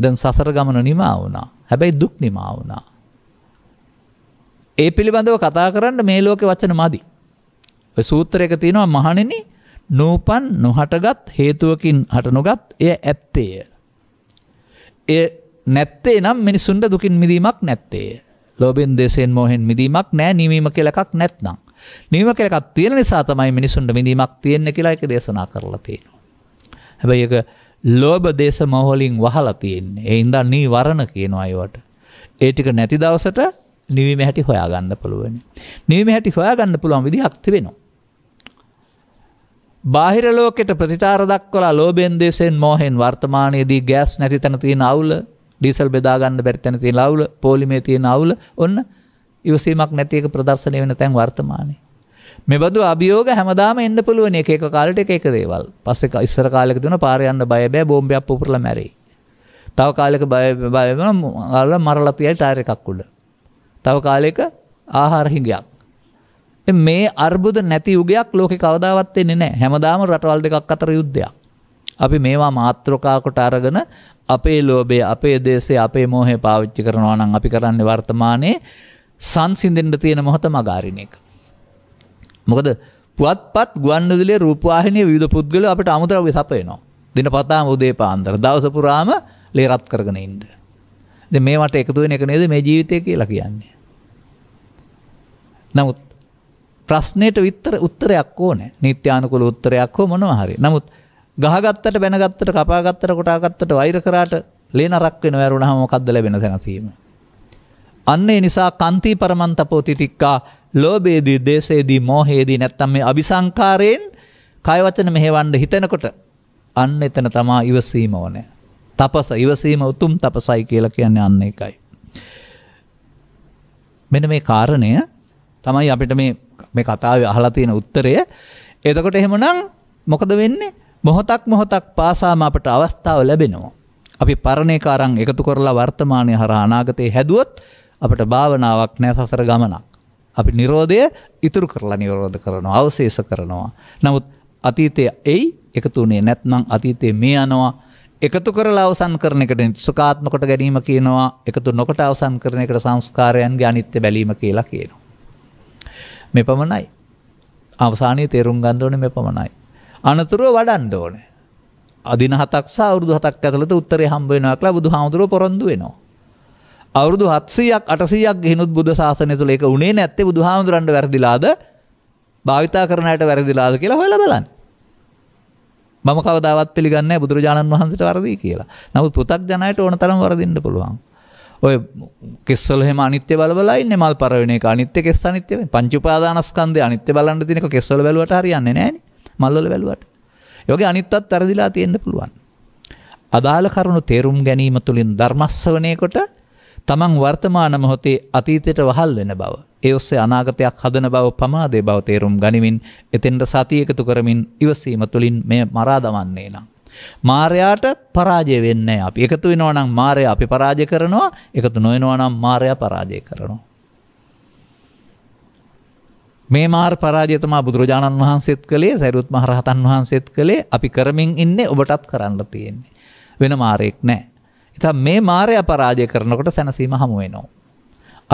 දැන් සසර ගමන නිමා වුණා. හැබැයි දුක් නිමා වුණා. ඒ පිළිබඳව කතා කරන්න මේ ලෝකෙ වචන මදි. ඔය සූත්‍රයක තියෙනවා මහණෙනි නූපන් නොහටගත් හේතුවකින් හට නොගත් එය ඇත්තේය. එය නැත්තේ නම් මිනිසුන්ට දුකින් මිදීමක් නැත්තේය. ලෝබෙන් දෙසෙන් මොහෙන් මිදීමක් නෑ නිවීම කෙලකක් නැත්නම්. නිවීම කෙලකක් තියෙන නිසා තමයි මිනිසුන්ට මිදීමක් තියෙන්න කියලා එක දේශනා කරලා තියෙනවා. හැබැයි එක ලෝබ දේශ මොහොලින් වහලා තියෙන්නේ. ඒ ඉඳා නීවරණ කියනවා අයවට. ඒ ටික නැති දවසට නිවීම හැටි හොයාගන්න පුළුවන්. නිවීම හැටි හොයාගන්න පුළුවන් විදිහක් තිබෙනවා. බාහිර ලෝකෙට ප්‍රතිචාර දක්වලා ලෝභයෙන් දේශයෙන් මෝහෙන් වර්තමානයේදී ගෑස් නැති තැන තියෙන අවුල ඩීසල් බෙදාගන්න බැරි තැන තියෙන අවුල, පොලිමේ තියෙන අවුල ඔන්න ඉවසීමක් නැති එක ප්‍රදර්ශනය වෙන තැන් වර්තමානයේ. මේ බඳු අභියෝග හැමදාම එන්න පුළුවන් එක එක කාලෙට එක එක දේවල්. පස්සේ ඉස්සර කාලෙක දුන පාර යන්න බය බෑ බෝම්බයක් පුපුරලා මැරෙයි. තව කාලෙක බය බය වෙනවා මරලා තියයි ටයර් එකක් උඩ. තව කාලෙක ආහාර හිඟයක්. මේ අර්බුද නැති යුගයක් ලෝකෙ කවදාවත් එන්නේ නැහැ. හැමදාම රටවල් දෙකක් අතර යුද්ධයක්. අපි මේවා මාත්‍රකාවට අරගෙන අපේ ලෝබේ අපේ දේශේ අපේ මෝහය පාවිච්චි කරනවා නම් අපි කරන්න වර්තමානයේ සංසින්දෙන්ට තියෙන මොහොත මගාරිණ එක. මොකද පුවත්පත් ගුවන්විදුලියේ රූපවාහිනියේ විවිධ පුද්ගලයෝ අපිට අමුද්‍රව්‍ය සපයනවා. දිනපතාම උදේ පාන්දර දවස පුරාම ලේ රත් කරගෙන ඉන්න. ඉතින් මේවට එකතු වෙන එක නේද මේ ජීවිතය කියලා කියන්නේ. නමුත් ප්‍රශ්නයට විතර උත්තරයක් ඕනේ. නීත්‍යානුකූල උත්තරයක් හෝ මොනවා හරි. නමුත් ගහගත්තට බැනගත්තට කපාගත්තට කොටාගත්තට වෛර කරාට ලේනරක් වෙන වැරුණාම මොකද්ද ලැබෙන තැනතියම. අන්න ඒ නිසා කන්ති පරමන්තපෝතිතික්කා ලෝභයේදී දේශයේදී මෝහයේදී නැත්තම් මේ අபிසංකාරයෙන් කය වචන මෙහෙවන්න හිතනකොට අන්න එතන තමා ඉවසීම ඕනේ. තපස ඉවසීම උතුම් තපසයි කියලා කියන්නේ අන්න ඒකයි. මෙන්න මේ කාරණය තමයි අපිට මේ මේ කතාවේ අහලා තියෙන උත්තරය. එතකොට එහෙමනම් මොකද වෙන්නේ? මොහොතක් මොහොතක් පාසාම අපට අවස්ථාව ලැබෙනවා. අපි පරණය කාරං එකතු කරලා වර්තමානය හර අනාගතයේ හැදුවොත් අපට භාවනාවක් නෑ සසර ගමනක්. අපි නිරෝධය ඉතුරු කරලා නිරෝධ කරනවා අවශේෂ කරනවා. නමුත් අතීතය එයි එකතුනේ නැත්නම් අතීතයේ මේ යනවා එකතු කරලා අවසන් කරන එකට සුකාත්මකොට ගැනීම කියනවා එකතු නොකට අවසන් කරන එකට සංස්කාරයන්ගේ අනිත්‍ය බැලීම කියලා කියනවා. මෙ පමණයි. අවසානයේ තේරුම් ගන්න ඕනේ මෙ පමණයි. අනතුරුව වඩන්ඩ ඕනේ. අදින හතක් සවරුදු හතක් ඇතුළට උත්තර හම්බෙනක් බුදු හාමුදුරුව පොරොන්දු වෙනවා. අවුරුදු හත්සයක් අටසයක් ගෙනුත් බුද ශාසනය තුළ එක උනේ නැත්තේ බුදු හාමුදුරන්ට වැරදිලාද භාවිතා කරනයට වැරදිලාද කියලා හොල බලන්න. මම කවදාවත් පිළිගන්න බුදුරජාණන් වහන්සට වරදී කියලා නමුත් පුතක් ජනයට ඕන තරම් වරදින්න පුළුවන්. ඔය කෙස්සල හෙම අනිත්‍ය බලබලයින්න මල් පරවෙන එක අනිත්‍ය කෙස් අනිත්‍ය පංචුපාදානස්කන්දය අනිත්‍ය බලන්න තිනක කෙස්සල බලවට හරියන්නේ නෑනේ මල්වල වැලුවට. යෝගේ අනිත්තත් තරදිලා තියෙන්න්න පුළුවන්. අදාළ කරුණු තේරුම් ගැනීම තුළින් ධර්මස්සවනයකොට තමන් වර්තමාන මොහොතේ අතීතයට වහල් වෙන බව. ඒ ඔස්සේ අනාගතයක් හදන බව පමාදේ බව තේරුම් ගනිමින් එතෙන්ට සතිය එකතු කරමින් ඉවසීම තුළින් මේ මරා දමන්නේ නම්. මාරයාට පරාජය වෙන්නේ අපි එකතු වෙනවා නම් මාරය අපි පරාජය කරනවා එකතු නොවෙනවා නම් මාරයා පරාජය කරනවා මේ මාර් පරාජය තමා බුදුරජාණන් වහන්සේත් කළේ සැරුත් මහරහතන් වහන්සේත් කළේ අපි කරමින් ඉන්නේ ඔබටත් කරන්න තියෙන්නේ. වෙන මාරයෙක් නෑ. ඉතින් මේ මාරය පරාජය කරනකොට සැනසීම හමු වෙනවා.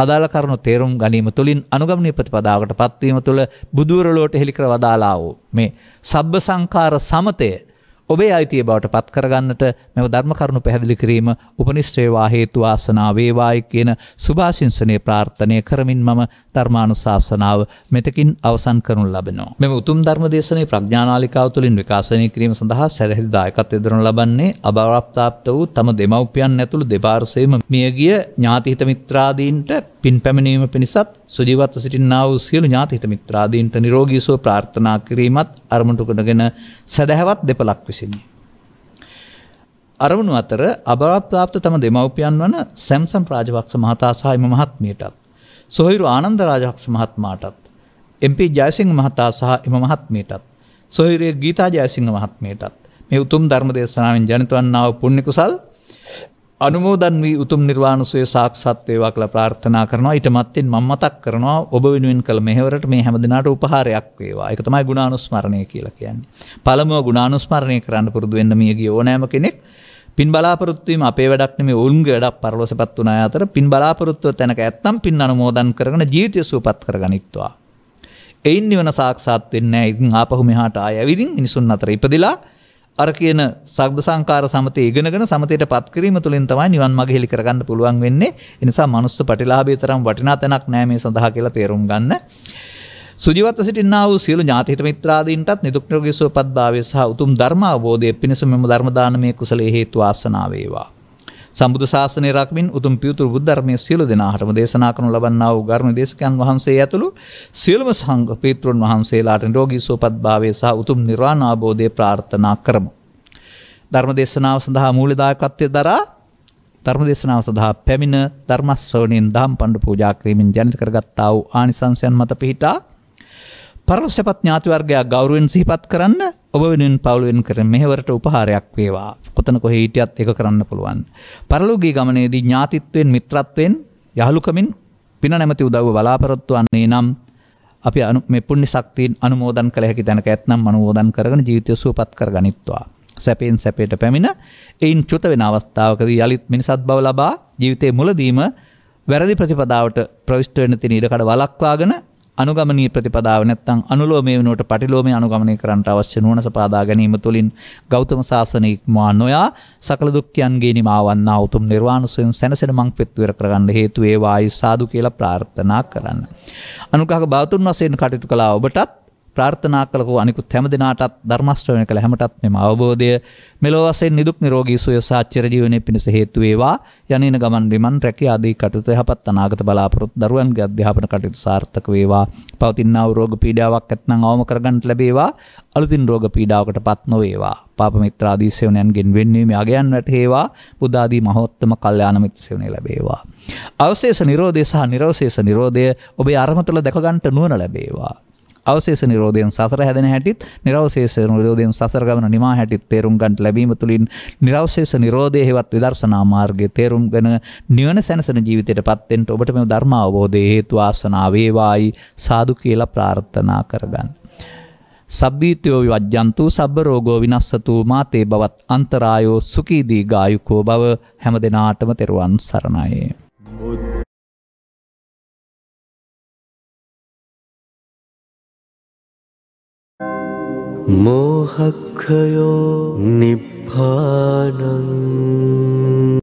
අදාළ කරුණු තේරුම් ගැනීම තුළින් අනුගමනීය ප්‍රතිපදාවකට පත්වීම තුළ බුදුරලෝට හෙලිකර වදාලා වූ මේ සබ්බ සංඛාර සමතය ඔබේ අයිතිය බවට පත් කරගන්නට මෙම ධර්ම කරුණු පැහැදිලි කිරීම උපනිශ්‍රේවා හේතු ආසනා වේවායි කියන සුභාශිංසනය ප්‍රාර්ථනය කරමින් මම ධර්මානුශාසනාව මෙතකින් අවසන් කරනු ලබනවා. මෙම උතුම් ධර්ම දේශනයේ ප්‍රඥානාලිකාව තුළින් විකාශනය කිරීම සඳහා සැරහිල් දායකත්වය දරනු ලබන්නේ අභාවප්තාප්ත වූ තම දෙමව්පියන් ඇතුළු දෙපාර්ශ්වයේම මියගිය ඥාතිහිත මිත්‍රාදීන්ට පින් පැමිණීම පිණිසත් සුජීවත්ව සිටින්නා වූ සියලු ඥාතිහිත මිත්‍රාදීන්ට නිරෝගී සුව ප්‍රාර්ථනා කිරීමත් අරමුණු කරගෙන සදහැවත් දෙපලක් විසිනි. අරමුණු අතර අභාප්‍රාප්ත තම දෙමව්පියන් වන සැම්සන් රාජවක්ෂ මහතා සහ එම මහත්මියටත් සොහිරු ආනන්ද රාජවක්ෂ මහත්මාටත් එම්පී ජයසිංහ මහතා සහ එම මහත්මියටත් සොහිරිය ගීතා ජයසිංහ මහත්මියටත් මේ උතුම් ධර්ම දේශනාවෙන් ජනිත වන්නා වූ පුණ්‍ය කුසල් අනුමෝදන් වී උතුම් නිර්වාණසය සාක්ෂත්වේවා කළ ප්‍රාර්ථනා කරනවා ඊට මත්තෙන් මම මතක් කරනවා ඔබ වෙනුවෙන් කළ මෙහෙවරට මේ හැම දිනාට උපහාරයක් වේවා. ඒක තමයි ගුණානුස්මරණය කියලා කියන්නේ. පළමුව ගුණානුස්මරණය කරන්න පුරුදු වෙන්න මියගිය ඕනෑම කෙනෙක් පින් බලාපොරොත්තු වීම අපේ වැඩක් නෙමෙයි ඔවුන්ගේ වැඩක් පරලොවසපත් වුණ අය අතර පින් බලාපොරොත්තුව තැනක ඇත්තම් පින් අනුමෝදන් කරගෙන ජීවිතය සුවපත් කරගනිත්වා. එයින් නිවන සාක්ෂාත් වෙන්නේ නැහැ. ඉතින් ආපහු මෙහාට ආයෙ ඇවිදින් මිනිසුන් අතර ඉපදිලා අර කියන සබ්ද සංකාර සමතය ඉගෙනගෙන සමතයට පත්කිරීම තුළින් තමයි නිවන් මඟ හෙළි කරගන්න පුළුවන් වෙන්නේ. ඒ නිසා මනුස්ස ප්‍රතිලාභය තරම් වටිනා තැනක් නෑ මේ සඳහා කියලා තේරුම් ගන්න. සුජීවත්ව සිටින්නා වූ සියලු ඥාති හිත මිත්‍රාදීන්ටත් නිදුක් නිරෝගී සුවපත් භාවය සහ උතුම් ධර්ම අවබෝධය පිණිස මෙම ධර්ම දානමය කුසලයේ හේතු ආසනාව වේවා. සම්බුදු ශාසනය රකිමින් උතුම් පියුතුරු බුද්ධ ධර්මයේ සියලු දෙනාටම දේශනා කරනු ලබන්නා වූ ගර්ණ දේශකයන් වහන්සේ ඇතුළු සියලුම සංඝ පීත්‍රුන් වහන්සේලාට නිරෝගී සුවපත් භාවය සහ උතුම් නිර්වාණ අවබෝධය ප්‍රාර්ථනා කරමු. ධර්ම දේශනාව සඳහා මූල්‍ය දායකත්වයේ දරා ධර්ම දේශනාව සඳහා පැමිණ ධර්ම ශ්‍රවණයෙන් දහම් පඬු පූජා කිරීමෙන් ජනිත කරගත්තා වූ ආනිසංසයන් මත පිහිටා පරලොස්සපත් ඥාති වර්ගයා ගෞරවයෙන් සිහිපත් කරන්න ඔබ වෙනුවෙන් පවුල වෙන කර මෙහෙවරට උපහාරයක් වේවා. කොතන කොහේ හිටියත් ඒක කරන්න පුළුවන්. පරලෝකීය ගමනේදී ඥාතිත්වයෙන් මිත්‍රත්වයෙන් යහලුකමින් පින නැමැති උදව්ව බලාපොරොත්තු වන්නේ නම් අපි අනු මේ පුණ්‍ය ශක්තියින් අනුමෝදන් කළ හැකි තැනක ඇතනම් අනුමෝදන් කරගෙන ජීවිතය සුවපත් කර ගනිත්වා. සැපයෙන් සැපයට පැමිණ එයින් චුත වෙන අවස්ථාවකදී යලිත් මිනිසත් බව ලබා ජීවිතයේ මුලදීම වැරදි ප්‍රතිපදාවට ප්‍රවිෂ්ට වෙන තින ඉඩකඩ වළක්වාගෙන අනුගමනී ප්‍රතිපදාව නැත්තම් අනුලෝමයේ වෙනුවට පටිලෝමයේ අනුගමනය කරන්නට අවශ්‍ය නුවණ සපාදා ගැනීම තුළින් ගෞතම සාසනය ඉක්මවා නොයා සකල දුක්ඛයන්ගේ නිමාවන්නා උතුම් නිර්වාණ සුවයෙන් සැනසෙන මං පෙත්වර කරගන්න හේතු වේවායි සාදු කියලා ප්‍රාර්ථනා කරන්න. අනුකහක බාතුන් වශයෙන් කටයුතු කළා ඔබටත් ප්‍රාර්ථනා කළකෝ අනිකුත් හැම දිනාටත් ධර්මශ්‍රවණය කළ හැමටත් මෙම අවබෝධය මෙලොව වශයෙන් නිදුක් නිරෝගී සුවය සහ චිරජීවනයේ පිණිස හේතු වේවා යනින ගමන් බිමන් රැකී ආදී කටයුතු යහපත් අනාගත බලාපොරොත්තු දරුවන්ගේ අධ්‍යාපන කටයුතු සාර්ථක වේවා පවතිනා වූ රෝග පීඩාවක් ඇතනම් අවම කරගන්නට ලැබේවා අලුතින් රෝග පීඩාවකට පත් නොවේවා පාප මිත්‍ර ආදී සේවනයන්ගෙන් වෙන්වීම යගයන් වැටේවා බුද්ධ ආදී මහෝත්තම කල්යාණ මිත්‍ර සේවනය ලැබේවා අවශේෂ නිරෝධය සහ නිරවශේෂ නිරෝධය ඔබේ අරමුණ තුළ දැක ගන්නට නුවණ ලැබේවා අවශේෂ නිරෝධයෙන් සසර හැදෙන හැටිත් නිරවශේෂ නිරෝධයෙන් සසර ගමන නිමා හැටිත් තේරුම් ගන්නට ලැබීම තුළින් නිරවශේෂ නිරෝධයේ හෙවත් විදර්ශනා මාර්ගයේ තේරුම් ගෙන නිවන සැනසෙන ජීවිතයටපත් වෙන්න ඔබට මේ ධර්ම අවබෝධයේ හේතු ආසනාව වේවායි සාදු කියලා ප්‍රාර්ථනා කරගන්න. සබ්බීතයෝ විවජ්ජන්තු සබ්බ රෝගෝ විනස්සතු මාතේ බවත් අන්තරායෝ සුඛී දීගායුකෝ බව හැම දිනාටම තෙරුවන් සරණයි. मोहखयो हक्खयो